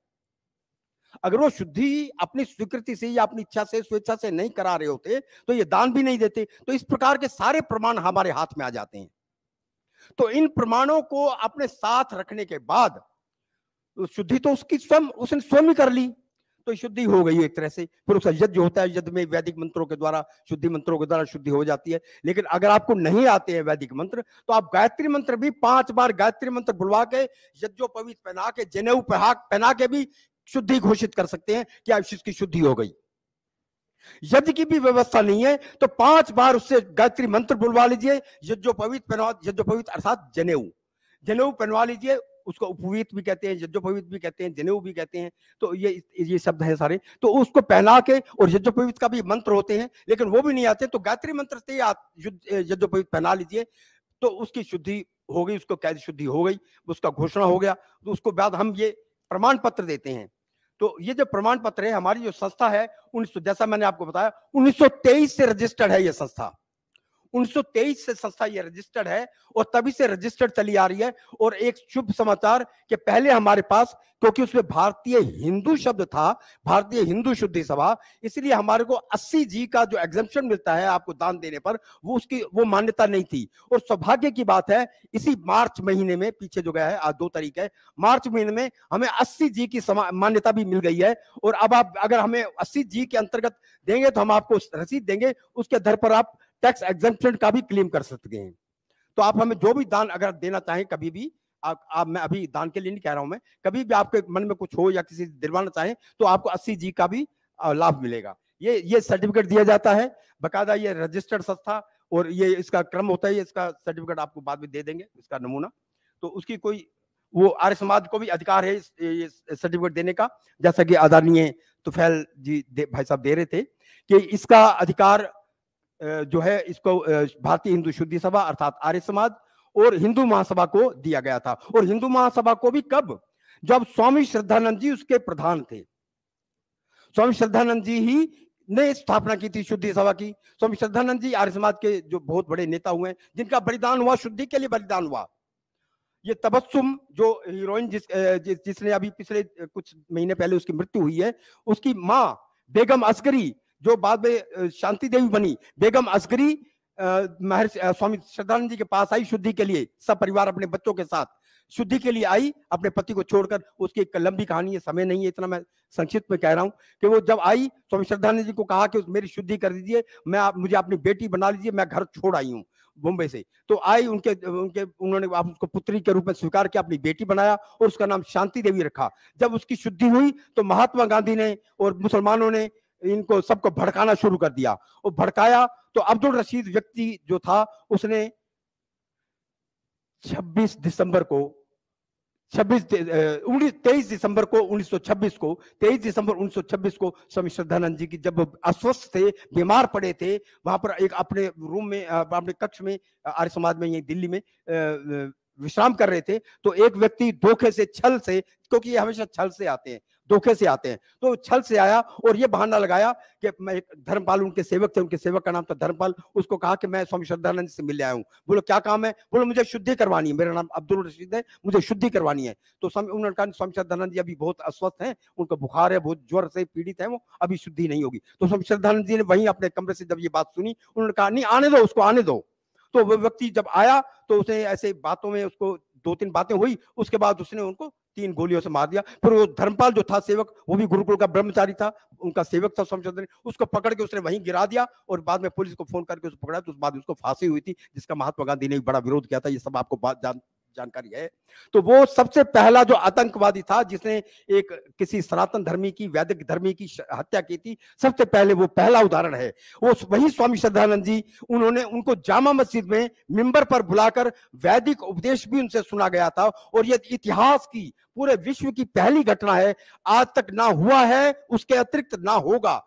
अगर वो शुद्धि अपनी स्वीकृति से या अपनी इच्छा से स्वेच्छा से नहीं करा रहे होते तो ये दान भी नहीं देते तो इस प्रकार के सारे प्रमाण हमारे हाथ में आ जाते हैं तो इन प्रमाणों को अपने साथ रखने के बाद तो शुद्धि तो उसकी स्वयं उसने स्वयं कर ली तो शुद्धि हो गई एक तरह से फिर उसका यज्ञ होता है यज्ञ में वैदिक मंत्रों के द्वारा शुद्धि मंत्रों के द्वारा शुद्धि हो जाती है लेकिन अगर आपको नहीं आते हैं वैदिक मंत्र तो आप गायत्री मंत्र भी पांच बार गायत्री मंत्र बुलवा के यज्ञो यज्ञोपवीत पहना के जनेऊ पहना के भी शुद्धि घोषित कर सकते हैं कि आप इसकी शुद्धि हो गई यज्ञ की भी व्यवस्था नहीं है तो पांच बार उससे गायत्री मंत्र बुलवा लीजिए यज्ञो यज्ञोपवीत पहना यज्ञो यज्ञोपवीत अर्थात जनेऊ जनेऊ पहनवा लीजिए उसको उपवीत भी कहते हैं जज्जोपवीत भी कहते हैं जनेऊ भी कहते हैं तो ये ये शब्द हैं सारे तो उसको पहना के और जज्जोपवीत का भी मंत्र होते हैं लेकिन वो भी नहीं आते तो गायत्री मंत्र से आप पहना लीजिए तो उसकी शुद्धि हो गई उसको कैद शुद्धि हो गई उसका घोषणा हो गया तो उसको बाद हम ये प्रमाण पत्र देते हैं तो ये जो प्रमाण पत्र है हमारी जो संस्था है उन्नीस जैसा मैंने आपको बताया उन्नीस से रजिस्टर्ड है ये संस्था 1923 से संस्था ये रजिस्टर्ड है और तभी से रजिस्टर्ड चली आ रही है और एक शुभ समाचार के पहले हमारे पास क्योंकि उसमें भारतीय हिंदू शब्द था भारतीय हिंदू शुद्धि सभा इसलिए हमारे को 80 जी का जो एग्जामेशन मिलता है आपको दान देने पर वो उसकी वो मान्यता नहीं थी और सौभाग्य की बात है इसी मार्च महीने में पीछे जो गया है आज दो तारीख है मार्च महीने में हमें अस्सी जी की मान्यता भी मिल गई है और अब आप अगर हमें अस्सी जी के अंतर्गत देंगे तो हम आपको रसीद देंगे उसके आधार पर आप टैक्स एग्जेम्पन का भी क्लेम कर सकते हैं तो आप हमें जो भी दान अगर देना चाहें कभी भी आप, आप मैं अभी दान के लिए नहीं कह रहा हूं मैं कभी भी आपके मन में कुछ हो या किसी दिलवाना चाहें तो आपको अस्सी जी का भी लाभ मिलेगा ये ये सर्टिफिकेट दिया जाता है बकायदा ये रजिस्टर्ड संस्था और ये इसका क्रम होता है इसका सर्टिफिकेट आपको बाद में दे देंगे इसका नमूना तो उसकी कोई वो आर्य समाज को भी अधिकार है ये सर्टिफिकेट देने का जैसा कि आदरणीय तुफैल जी भाई साहब दे रहे थे कि इसका अधिकार जो है इसको भारतीय हिंदू शुद्धि सभा अर्थात आर्य समाज और हिंदू महासभा को दिया गया था और हिंदू महासभा को भी कब जब स्वामी श्रद्धानंद जी उसके प्रधान थे स्वामी श्रद्धानंद जी ही ने स्थापना की थी शुद्धि सभा की स्वामी श्रद्धानंद जी आर्य समाज के जो बहुत बड़े नेता हुए जिनका बलिदान हुआ शुद्धि के लिए बलिदान हुआ ये तबस्सुम जो हीरोइन जिस, जिस जिसने अभी पिछले कुछ महीने पहले उसकी मृत्यु हुई है उसकी माँ बेगम असगरी जो बाद में शांति देवी बनी बेगम असगरी महर्षि स्वामी श्रद्धानंद जी के पास आई शुद्धि के लिए सब परिवार अपने बच्चों के साथ शुद्धि के लिए आई अपने पति को छोड़कर उसकी एक लंबी कहानी है समय नहीं है इतना मैं संक्षिप्त में कह रहा हूँ कि वो जब आई स्वामी श्रद्धानंद जी को कहा कि मेरी शुद्धि कर दीजिए मैं आप मुझे अपनी बेटी बना लीजिए मैं घर छोड़ आई हूँ मुंबई से तो आई उनके उनके उन्होंने आप उसको पुत्री के रूप में स्वीकार किया अपनी बेटी बनाया और उसका नाम शांति देवी रखा जब उसकी शुद्धि हुई तो महात्मा गांधी ने और मुसलमानों ने इनको सबको भड़काना शुरू कर दिया वो भड़काया तो अब्दुल रशीद व्यक्ति जो था उसने 26 दिसंबर को 26 उन्नीस तेईस दिसंबर को 1926 को 23 दिसंबर 1926 को स्वामी श्रद्धानंद जी की जब अस्वस्थ थे बीमार पड़े थे वहां पर एक अपने रूम में अपने कक्ष में आर्य समाज में यही दिल्ली में विश्राम कर रहे थे तो एक व्यक्ति धोखे से छल से क्योंकि ये हमेशा छल से आते हैं धोखे से आते हैं तो छल से आया और ये बहाना लगाया कि मैं धर्मपाल उनके सेवक थे उनके सेवक का नाम था धर्मपाल उसको कहा कि मैं स्वामी श्रद्धानंद से मिलने आया हूँ बोलो क्या काम है बोलो मुझे शुद्धि करवानी है मेरा नाम अब्दुल रशीद है मुझे शुद्धि करवानी है तो उन्होंने कहा स्वामी श्रद्धानंद जी अभी बहुत अस्वस्थ है उनका बुखार है बहुत ज्वर से पीड़ित है वो अभी शुद्धि नहीं होगी तो स्वामी श्रद्धानंद जी ने वही अपने कमरे से जब ये बात सुनी उन्होंने कहा नहीं आने दो उसको आने दो तो वो व्यक्ति जब आया तो उसने ऐसे बातों में उसको दो तीन बातें हुई उसके बाद उसने उनको तीन गोलियों से मार दिया फिर वो धर्मपाल जो था सेवक वो भी गुरुकुल का ब्रह्मचारी था उनका सेवक था समचंद्र उसको पकड़ के उसने वहीं गिरा दिया और बाद में पुलिस को फोन करके उसको पकड़ा तो उस बाद उसको फांसी हुई थी जिसका महात्मा गांधी ने बड़ा विरोध किया था ये सब आपको बात जान जानकारी है तो वो सबसे पहला जो आतंकवादी था जिसने एक किसी सनातन धर्मी की वैदिक धर्मी की हत्या की थी सबसे पहले वो पहला उदाहरण है वो वही स्वामी श्रद्धानंद जी उन्होंने उनको जामा मस्जिद में मिंबर पर बुलाकर वैदिक उपदेश भी उनसे सुना गया था और ये इतिहास की पूरे विश्व की पहली घटना है आज तक ना हुआ है उसके अतिरिक्त ना होगा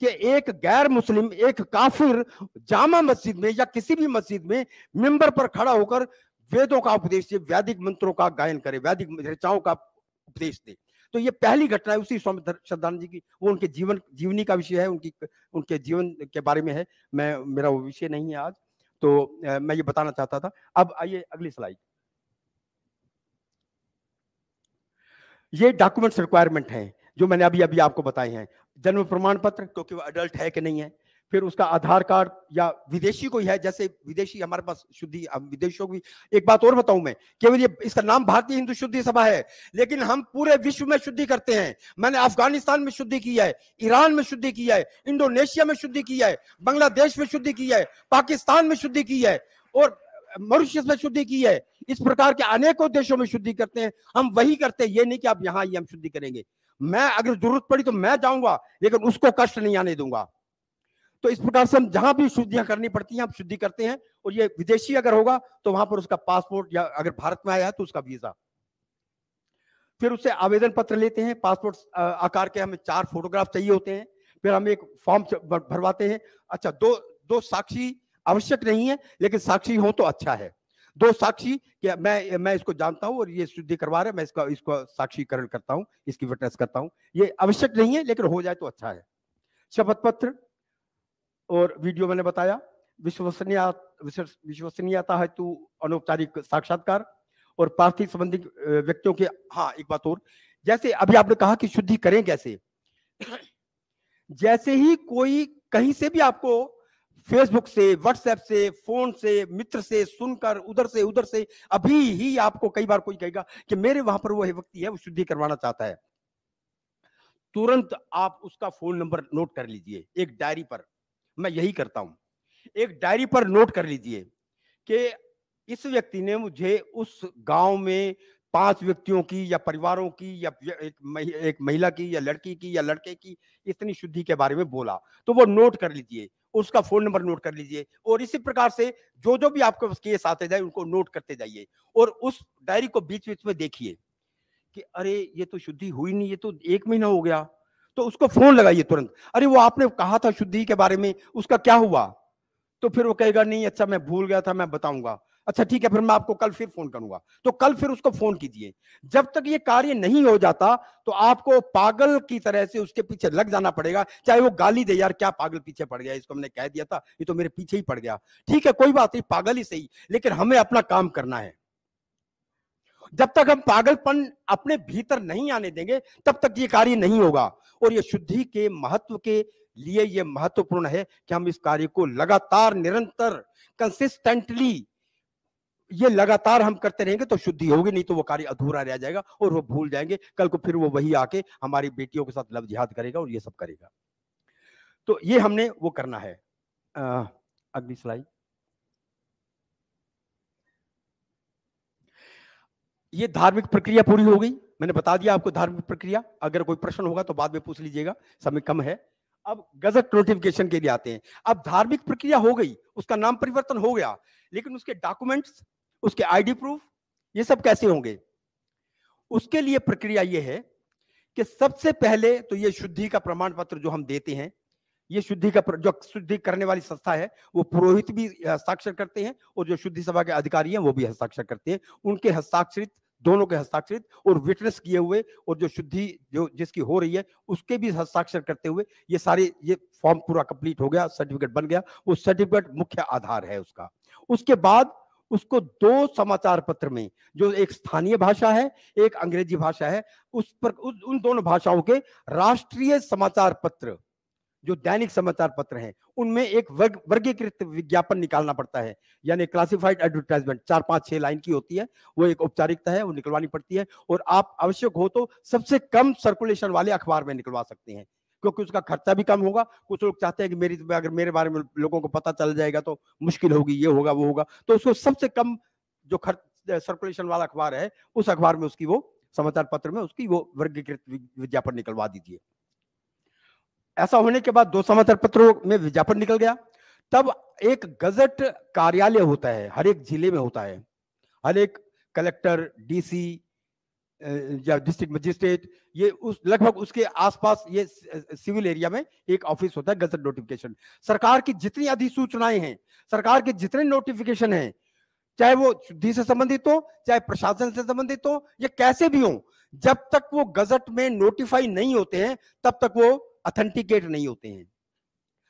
कि एक गैर मुस्लिम एक काफिर जामा मस्जिद में या किसी भी मस्जिद में मेंबर पर खड़ा होकर वेदों का उपदेश दे वैदिक मंत्रों का गायन करे वैदिक रचाओं का उपदेश दे तो ये पहली घटना है उसी स्वामी श्रद्धानंद जी की वो उनके जीवन जीवनी का विषय है उनकी उनके जीवन के बारे में है मैं मेरा वो विषय नहीं है आज तो आ, मैं ये बताना चाहता था अब आइए अगली स्लाइड ये डॉक्यूमेंट्स रिक्वायरमेंट हैं जो मैंने अभी अभी आपको बताए हैं जन्म प्रमाण पत्र क्योंकि वो अडल्ट है कि नहीं है फिर उसका आधार कार्ड या विदेशी कोई है जैसे विदेशी हमारे पास शुद्धि विदेशियों की एक बात और बताऊं मैं केवल ये इसका नाम भारतीय हिंदू शुद्धि सभा है लेकिन हम पूरे विश्व में शुद्धि करते हैं मैंने अफगानिस्तान में शुद्धि की है ईरान में शुद्धि की है इंडोनेशिया में शुद्धि की है बांग्लादेश में शुद्धि की है पाकिस्तान में शुद्धि की है और मॉरिशस में शुद्धि की है इस प्रकार के अनेकों देशों में शुद्धि करते हैं हम वही करते हैं ये नहीं कि आप यहाँ ही हम शुद्धि करेंगे मैं अगर जरूरत पड़ी तो मैं जाऊंगा लेकिन उसको कष्ट नहीं आने दूंगा तो इस प्रकार से हम जहां भी शुद्धियां करनी पड़ती हैं हम शुद्धि करते हैं और ये विदेशी अगर होगा तो वहां पर उसका पासपोर्ट या अगर भारत में आया तो उसका वीजा फिर उससे आवेदन पत्र लेते हैं पासपोर्ट आकार के हमें चार फोटोग्राफ चाहिए होते हैं फिर हम एक फॉर्म भरवाते हैं अच्छा दो दो साक्षी आवश्यक नहीं है लेकिन साक्षी हो तो अच्छा है दो साक्षी कि मैं मैं इसको जानता हूँ और ये शुद्धि करवा रहा है मैं इसका इसको साक्षीकरण करता हूँ इसकी विटनेस करता हूँ ये आवश्यक नहीं है लेकिन हो जाए तो अच्छा है शपथ पत्र और वीडियो मैंने बताया विश्वसनीय विश्वसनीयता हेतु अनौपचारिक साक्षात्कार और पार्थिव संबंधित व्यक्तियों के हाँ एक बात और जैसे अभी आपने कहा कि शुद्धि करें कैसे जैसे ही कोई कहीं से भी आपको फेसबुक से व्हाट्सएप से फोन से मित्र से सुनकर उधर से उधर से अभी ही आपको कई बार कोई कहेगा कि मेरे वहां पर वो व्यक्ति है वो शुद्धि करवाना चाहता है तुरंत आप उसका फोन नंबर नोट कर लीजिए एक डायरी पर मैं यही करता हूँ एक डायरी पर नोट कर लीजिए कि इस व्यक्ति ने मुझे उस गांव में पांच व्यक्तियों की या परिवारों की या एक, एक महिला की या लड़की की या लड़के की इतनी शुद्धि के बारे में बोला तो वो नोट कर लीजिए उसका फोन नंबर नोट कर लीजिए और इसी प्रकार से जो जो भी आपके केस आते जाए उनको नोट करते जाइए और उस डायरी को बीच बीच में देखिए कि अरे ये तो शुद्धि हुई नहीं ये तो एक महीना हो गया तो उसको फोन लगाइए तुरंत अरे वो आपने कहा था शुद्धि के बारे में उसका क्या हुआ तो फिर वो कहेगा नहीं अच्छा मैं भूल गया था मैं बताऊंगा अच्छा ठीक है फिर मैं आपको कल फिर फोन करूंगा तो कल फिर उसको फोन कीजिए जब तक ये कार्य नहीं हो जाता तो आपको पागल की तरह से उसके पीछे लग जाना पड़ेगा चाहे वो गाली दे यार क्या पागल पीछे पड़ गया इसको हमने कह दिया था ये तो मेरे पीछे ही पड़ गया ठीक है कोई बात नहीं पागल ही सही लेकिन हमें अपना काम करना है जब तक हम पागलपन अपने भीतर नहीं आने देंगे तब तक ये कार्य नहीं होगा और ये शुद्धि के महत्व के लिए ये महत्वपूर्ण है कि हम इस कार्य को लगातार निरंतर कंसिस्टेंटली ये लगातार हम करते रहेंगे तो शुद्धि होगी नहीं तो वो कार्य अधूरा रह जाएगा और वो भूल जाएंगे कल को फिर वो वही आके हमारी बेटियों के साथ लव जिहाद करेगा और ये सब करेगा तो ये हमने वो करना है आ, अगली स्लाइड ये धार्मिक प्रक्रिया पूरी हो गई मैंने बता दिया आपको धार्मिक प्रक्रिया अगर कोई प्रश्न होगा तो बाद में पूछ लीजिएगा समय कम है अब गजट नोटिफिकेशन के लिए आते हैं अब धार्मिक प्रक्रिया हो गई उसका नाम परिवर्तन हो गया लेकिन उसके डॉक्यूमेंट्स उसके आईडी प्रूफ ये सब कैसे होंगे उसके लिए प्रक्रिया ये है कि सबसे पहले तो ये शुद्धि का प्रमाण पत्र जो हम देते हैं ये शुद्धि का जो शुद्धि करने वाली संस्था है वो पुरोहित भी हस्ताक्षर करते हैं और जो शुद्धि सभा के अधिकारी हैं वो भी हस्ताक्षर करते हैं उनके हस्ताक्षरित दोनों के हस्ताक्षरित और विटनेस किए हुए और जो शुद्धि जो जिसकी हो रही है उसके भी हस्ताक्षर करते हुए ये सारे ये फॉर्म पूरा कंप्लीट हो गया सर्टिफिकेट बन गया वो सर्टिफिकेट मुख्य आधार है उसका उसके बाद उसको दो समाचार पत्र में जो एक स्थानीय भाषा है एक अंग्रेजी भाषा है उस पर उन दोनों भाषाओं के राष्ट्रीय समाचार पत्र जो दैनिक समाचार पत्र हैं उनमें एक वर्ग वर्गीकृत विज्ञापन निकालना पड़ता है यानी क्लासिफाइड एडवर्टाइजमेंट चार पांच छह लाइन की होती है वो एक औपचारिकता है वो निकलवानी पड़ती है और आप आवश्यक हो तो सबसे कम सर्कुलेशन वाले अखबार में निकलवा सकते हैं क्योंकि उसका खर्चा भी कम होगा कुछ लोग चाहते हैं कि मेरी अगर मेरे बारे में लोगों को पता चल जाएगा तो मुश्किल होगी ये होगा वो होगा तो उसको सबसे कम जो खर्च सर्कुलेशन वाला अखबार है उस अखबार में उसकी वो समाचार पत्र में उसकी वो वर्गीकृत विज्ञापन निकलवा दीजिए ऐसा होने के बाद दो समाचार पत्रों में विज्ञापन निकल गया तब एक गजट कार्यालय होता है हर एक जिले में होता है हर एक कलेक्टर डीसी या डिस्ट्रिक्ट मजिस्ट्रेट ये उस लगभग उसके आसपास ये सिविल एरिया में एक ऑफिस होता है गजट नोटिफिकेशन सरकार की जितनी अधिसूचनाएं हैं सरकार के जितने नोटिफिकेशन हैं चाहे वो शुद्धि से संबंधित हो चाहे प्रशासन से संबंधित हो या कैसे भी हो जब तक वो गजट में नोटिफाई नहीं होते हैं तब तक वो अथेंटिकेट नहीं होते हैं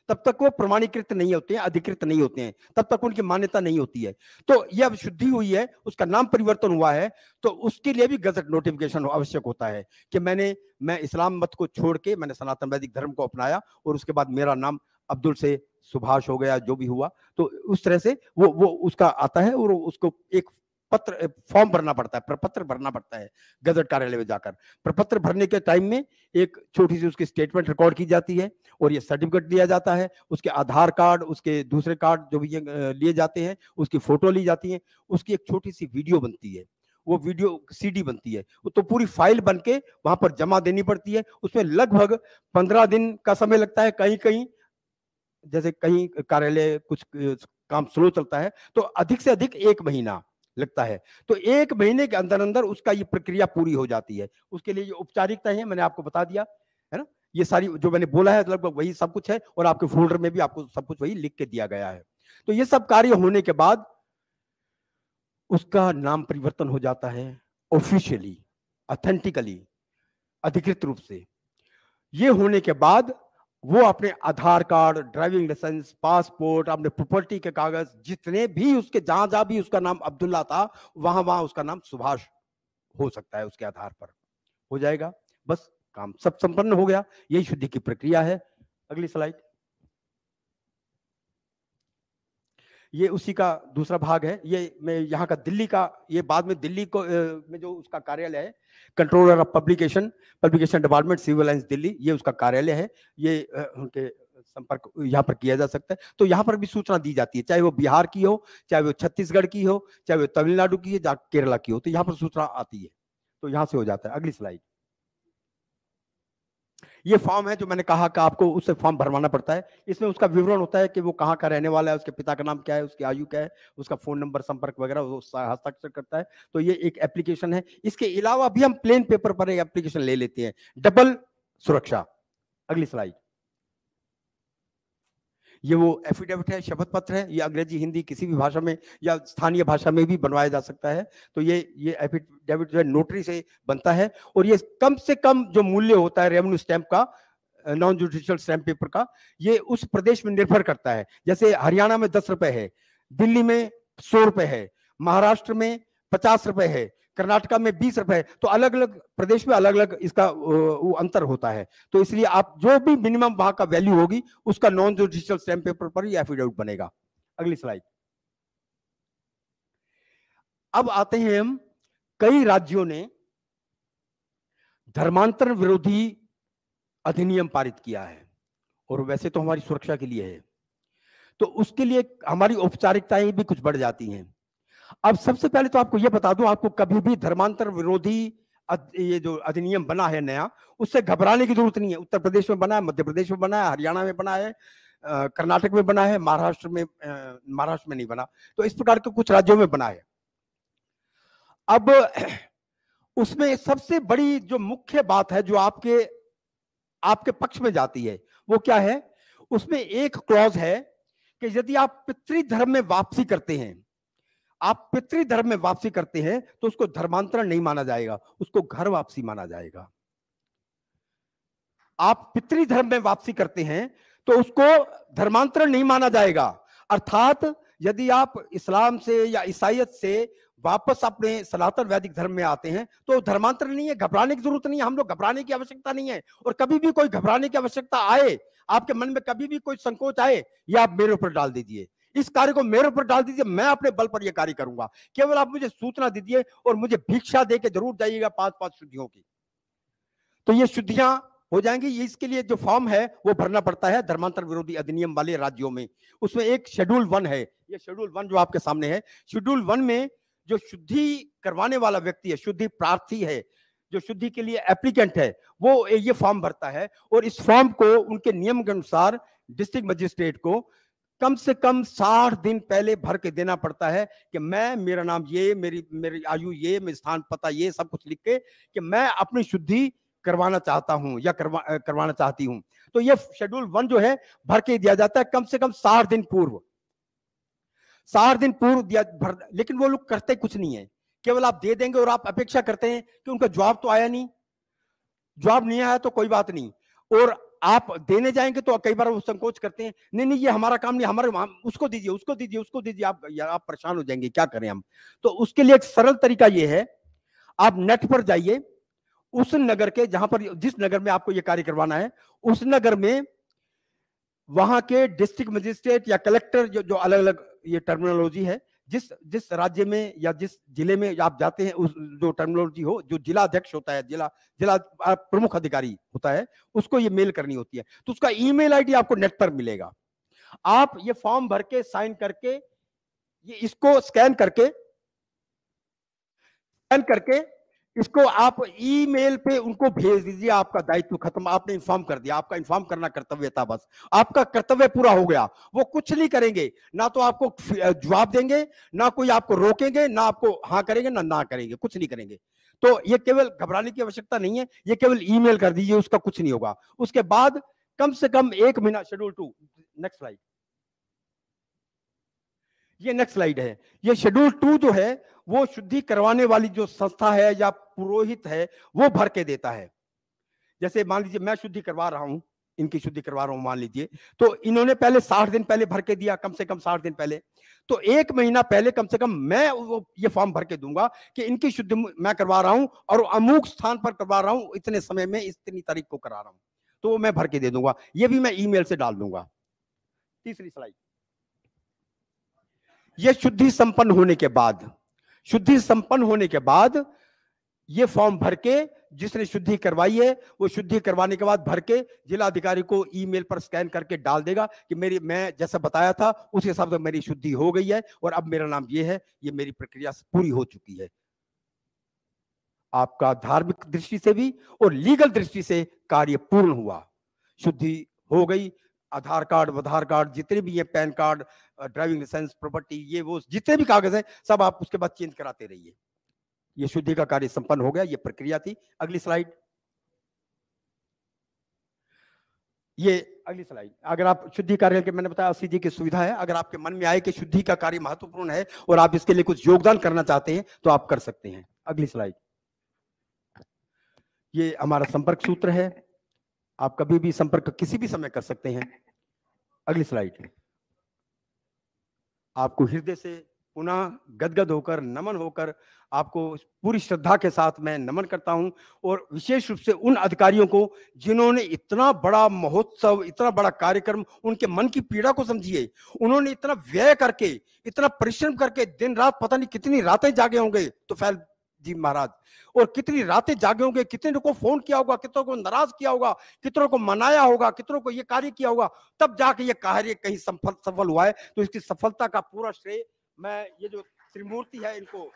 तब तक वो प्रमाणीकृत नहीं होते हैं अधिकृत नहीं होते हैं तब तक उनकी मान्यता नहीं होती है तो ये अब शुद्धि हुई है उसका नाम परिवर्तन हुआ है तो उसके लिए भी गजट नोटिफिकेशन आवश्यक होता है कि मैंने मैं इस्लाम मत को छोड़ के मैंने सनातन वैदिक धर्म को अपनाया और उसके बाद मेरा नाम अब्दुल से सुभाष हो गया जो भी हुआ तो उस तरह से वो वो उसका आता है और उसको एक पत्र फॉर्म भरना पड़ता है प्रपत्र भरना पड़ता है गजट कार्यालय में जाकर प्रपत्र भरने के टाइम में एक छोटी सी उसकी स्टेटमेंट रिकॉर्ड की जाती है और ये सर्टिफिकेट लिया जाता है उसके आधार कार्ड उसके दूसरे कार्ड जो भी लिए जाते हैं उसकी फोटो ली जाती है उसकी एक छोटी सी वीडियो बनती है वो वीडियो सीडी बनती है तो पूरी फाइल बन के वहां पर जमा देनी पड़ती है उसमें लगभग पंद्रह दिन का समय लगता है कहीं कहीं जैसे कहीं कार्यालय कुछ काम स्लो चलता है तो अधिक से अधिक एक महीना लगता है तो एक महीने के अंदर अंदर उसका ये प्रक्रिया पूरी हो जाती है उसके लिए ये औपचारिकता है मैंने आपको बता दिया है ना ये सारी जो मैंने बोला है लगभग वही सब कुछ है और आपके फोल्डर में भी आपको सब कुछ वही लिख के दिया गया है तो ये सब कार्य होने के बाद उसका नाम परिवर्तन हो जाता है ऑफिशियली ऑथेंटिकली अधिकृत रूप से ये होने के बाद वो अपने Aadhaar card driving licence passport अपने प्रॉपर्टी के कागज जितने भी उसके जहां जहां भी उसका नाम अब्दुल्ला था वहां वहां उसका नाम सुभाष हो सकता है उसके आधार पर हो जाएगा बस काम सब संपन्न हो गया यही शुद्धि की प्रक्रिया है अगली स्लाइड ये उसी का दूसरा भाग है ये मैं यहाँ का दिल्ली का ये बाद में दिल्ली को में जो उसका कार्यालय है controller of publication publication department civil lines Delhi ये उसका कार्यालय है ये उनके संपर्क यहाँ पर किया जा सकता है तो यहाँ पर भी सूचना दी जाती है चाहे वो बिहार की हो चाहे वो छत्तीसगढ़ की हो चाहे वो तमिलनाडु की हो या केरला की हो तो यहाँ पर सूचना आती है तो यहाँ से हो जाता है अगली स्लाइड ये फॉर्म है जो मैंने कहा कि आपको उससे फॉर्म भरवाना पड़ता है इसमें उसका विवरण होता है कि वो कहाँ का रहने वाला है उसके पिता का नाम क्या है उसकी आयु क्या है उसका फोन नंबर संपर्क वगैरह वो हस्ताक्षर करता है तो ये एक एप्लीकेशन है इसके अलावा भी हम प्लेन पेपर पर एक एप्लीकेशन ले लेते हैं डबल सुरक्षा अगली स्लाइड ये वो एफिडेविट है शपथ पत्र है ये अंग्रेजी हिंदी किसी भी भाषा में या स्थानीय भाषा में भी बनवाया जा सकता है तो ये ये एफिडेविट जो है नोटरी से बनता है और ये कम से कम जो मूल्य होता है रेवेन्यू स्टैंप का नॉन जुडिशियल स्टैम्प पेपर का ये उस प्रदेश में निर्भर करता है जैसे हरियाणा में दस रुपए है दिल्ली में सौ रुपए है महाराष्ट्र में पचास रुपए है कर्नाटका में बीस रुपए तो अलग अलग प्रदेश में अलग अलग इसका वो अंतर होता है तो इसलिए आप जो भी मिनिमम वहां का वैल्यू होगी उसका नॉन डिजिटल स्टैम्प पेपर पर ही एफिडेविट बनेगा अगली स्लाइड अब आते हैं हम कई राज्यों ने धर्मांतरण विरोधी अधिनियम पारित किया है और वैसे तो हमारी सुरक्षा के लिए है तो उसके लिए हमारी औपचारिकताएं भी कुछ बढ़ जाती हैं अब सबसे पहले तो आपको यह बता दूं आपको कभी भी धर्मांतर विरोधी ये जो अधिनियम बना है नया उससे घबराने की जरूरत नहीं है उत्तर प्रदेश में बना है मध्य प्रदेश में बना है हरियाणा में बना है कर्नाटक में बना है महाराष्ट्र में महाराष्ट्र में नहीं बना तो इस प्रकार के कुछ राज्यों में बना है अब उसमें सबसे बड़ी जो मुख्य बात है जो आपके आपके पक्ष में जाती है वो क्या है उसमें एक क्लॉज है कि यदि आप पितृधर्म में वापसी करते हैं आप पितृधर्म में वापसी करते हैं तो उसको धर्मांतरण नहीं माना जाएगा उसको घर वापसी माना जाएगा आप पितृधर्म में वापसी करते हैं तो उसको धर्मांतरण नहीं माना जाएगा अर्थात यदि आप इस्लाम से या ईसाइत से वापस अपने सनातन वैदिक धर्म में आते हैं तो धर्मांतरण नहीं है घबराने की जरूरत नहीं है हम लोग घबराने की आवश्यकता नहीं है और कभी भी कोई घबराने की आवश्यकता आए आपके मन में कभी भी कोई संकोच आए ये आप मेरे ऊपर डाल दीजिए इस कार्य को मेरे ऊपर डाल दीजिए मैं अपने बल पर यह कार्य करूंगा केवल आप मुझे सूचना दीजिए और मुझे भिक्षा दे के जरूर जाइएगा पांच पांच शुद्धियों की तो ये शुद्धियां हो जाएंगी इसके लिए जो फॉर्म है वो भरना पड़ता है धर्मांतर विरोधी अधिनियम वाले राज्यों में उसमें एक शेड्यूल वन है ये शेड्यूल वन जो आपके सामने है शेड्यूल वन में जो शुद्धि करवाने वाला व्यक्ति है शुद्धि प्रार्थी है जो शुद्धि के लिए एप्लीकेंट है वो ये फॉर्म भरता है और इस फॉर्म को उनके नियम के अनुसार डिस्ट्रिक्ट मजिस्ट्रेट को कम से कम साठ दिन पहले भर के देना पड़ता है कि मैं मेरा नाम ये मेरी मेरी आयु ये मेरे स्थान पता ये सब कुछ लिख के कि मैं अपनी शुद्धि करवाना चाहता हूं या करवा करवाना चाहती हूं तो ये शेड्यूल वन जो है भर के दिया जाता है कम से कम साठ दिन पूर्व साठ दिन पूर्व दिया भर लेकिन वो लोग करते कुछ नहीं है केवल आप दे देंगे और आप अपेक्षा करते हैं कि उनका जवाब तो आया नहीं जवाब नहीं आया तो कोई बात नहीं और आप देने जाएंगे तो कई बार वो संकोच करते हैं नहीं नहीं ये हमारा काम नहीं हमारे उसको दीजिए उसको दीजिए उसको दीजिए आप यार आप परेशान हो जाएंगे क्या करें हम तो उसके लिए एक सरल तरीका ये है आप नेट पर जाइए उस नगर के जहां पर जिस नगर में आपको ये कार्य करवाना है उस नगर में वहां के डिस्ट्रिक्ट मजिस्ट्रेट या कलेक्टर जो, जो अलग अलग ये टर्मिनोलॉजी है जिस जिस राज्य में या जिस जिले में आप जाते हैं उस जो टर्मिनोलॉजी हो जो जिला अध्यक्ष होता है जिला जिला प्रमुख अधिकारी होता है उसको ये मेल करनी होती है तो उसका ईमेल आईडी आपको नेट पर मिलेगा आप ये फॉर्म भर के साइन करके ये इसको स्कैन करके स्कैन करके इसको आप ईमेल पे उनको भेज दीजिए आपका दायित्व खत्म आपने इन्फॉर्म कर दिया आपका इन्फॉर्म करना कर्तव्य था बस आपका कर्तव्य पूरा हो गया वो कुछ नहीं करेंगे ना तो आपको जवाब देंगे ना कोई आपको रोकेंगे ना आपको हाँ करेंगे ना ना करेंगे कुछ नहीं करेंगे तो ये केवल घबराने की आवश्यकता नहीं है ये केवल ईमेल कर दीजिए उसका कुछ नहीं होगा उसके बाद कम से कम एक महीना शेड्यूल टू नेक्स्ट स्लाइड ये नेक्स्ट स्लाइड है ये शेड्यूल टू जो है वो शुद्धि करवाने वाली जो संस्था है या पुरोहित है वो भर के देता है जैसे मान लीजिए मैं शुद्धि करवा रहा हूं इनकी शुद्धि करवा रहा हूं मान लीजिए तो इन्होंने पहले साठ दिन पहले भर के दिया कम से कम साठ दिन पहले तो एक महीना पहले कम से कम मैं वो ये फॉर्म भर के दूंगा कि इनकी शुद्धि मैं करवा रहा हूं और अमुक स्थान पर करवा रहा हूं इतने समय में इतनी तारीख को करा रहा हूं तो वो मैं भर के दे दूंगा ये भी मैं ईमेल से डाल दूंगा तीसरी स्लाइड ये शुद्धि संपन्न होने के बाद शुद्धि संपन्न होने के बाद ये फॉर्म भर के जिसने शुद्धि करवाई है वो शुद्धि करवाने के बाद भर के अधिकारी को ईमेल पर स्कैन करके डाल देगा कि मेरी मैं जैसा बताया था उस हिसाब से मेरी शुद्धि हो गई है और अब मेरा नाम ये है ये मेरी प्रक्रिया पूरी हो चुकी है आपका धार्मिक दृष्टि से भी और लीगल दृष्टि से कार्य पूर्ण हुआ शुद्धि हो गई आधार कार्ड वधार कार्ड जितने भी ये PAN card driving licence property ये वो जितने भी कागज हैं सब आप उसके बाद चेंज कराते रहिए ये शुद्धि का कार्य संपन्न हो गया ये प्रक्रिया थी अगली स्लाइड ये अगली स्लाइड अगर आप शुद्धि कार्य के मैंने बताया सीधी की सुविधा है अगर आपके मन में आए कि शुद्धि का कार्य महत्वपूर्ण है और आप इसके लिए कुछ योगदान करना चाहते हैं तो आप कर सकते हैं अगली स्लाइड ये हमारा संपर्क सूत्र है आप कभी भी संपर्क किसी भी समय कर सकते हैं अगली स्लाइड आपको हृदय से पुनः गदगद होकर नमन होकर आपको पूरी श्रद्धा के साथ मैं नमन करता हूं और विशेष रूप से उन अधिकारियों को जिन्होंने इतना बड़ा महोत्सव इतना बड़ा कार्यक्रम उनके मन की पीड़ा को समझिए उन्होंने इतना व्यय करके इतना परिश्रम करके दिन रात पता नहीं कितनी रातें जागे होंगे तो फैल जी महाराज और कितनी रातें जागे होंगे कितने को फोन किया होगा कितनों को नाराज किया होगा कितनों को मनाया होगा कितनों को ये कार्य किया होगा तब जाके ये कार्य कहीं सफल सफल हुआ है तो इसकी सफलता का पूरा श्रेय मैं ये जो त्रिमूर्ति है इनको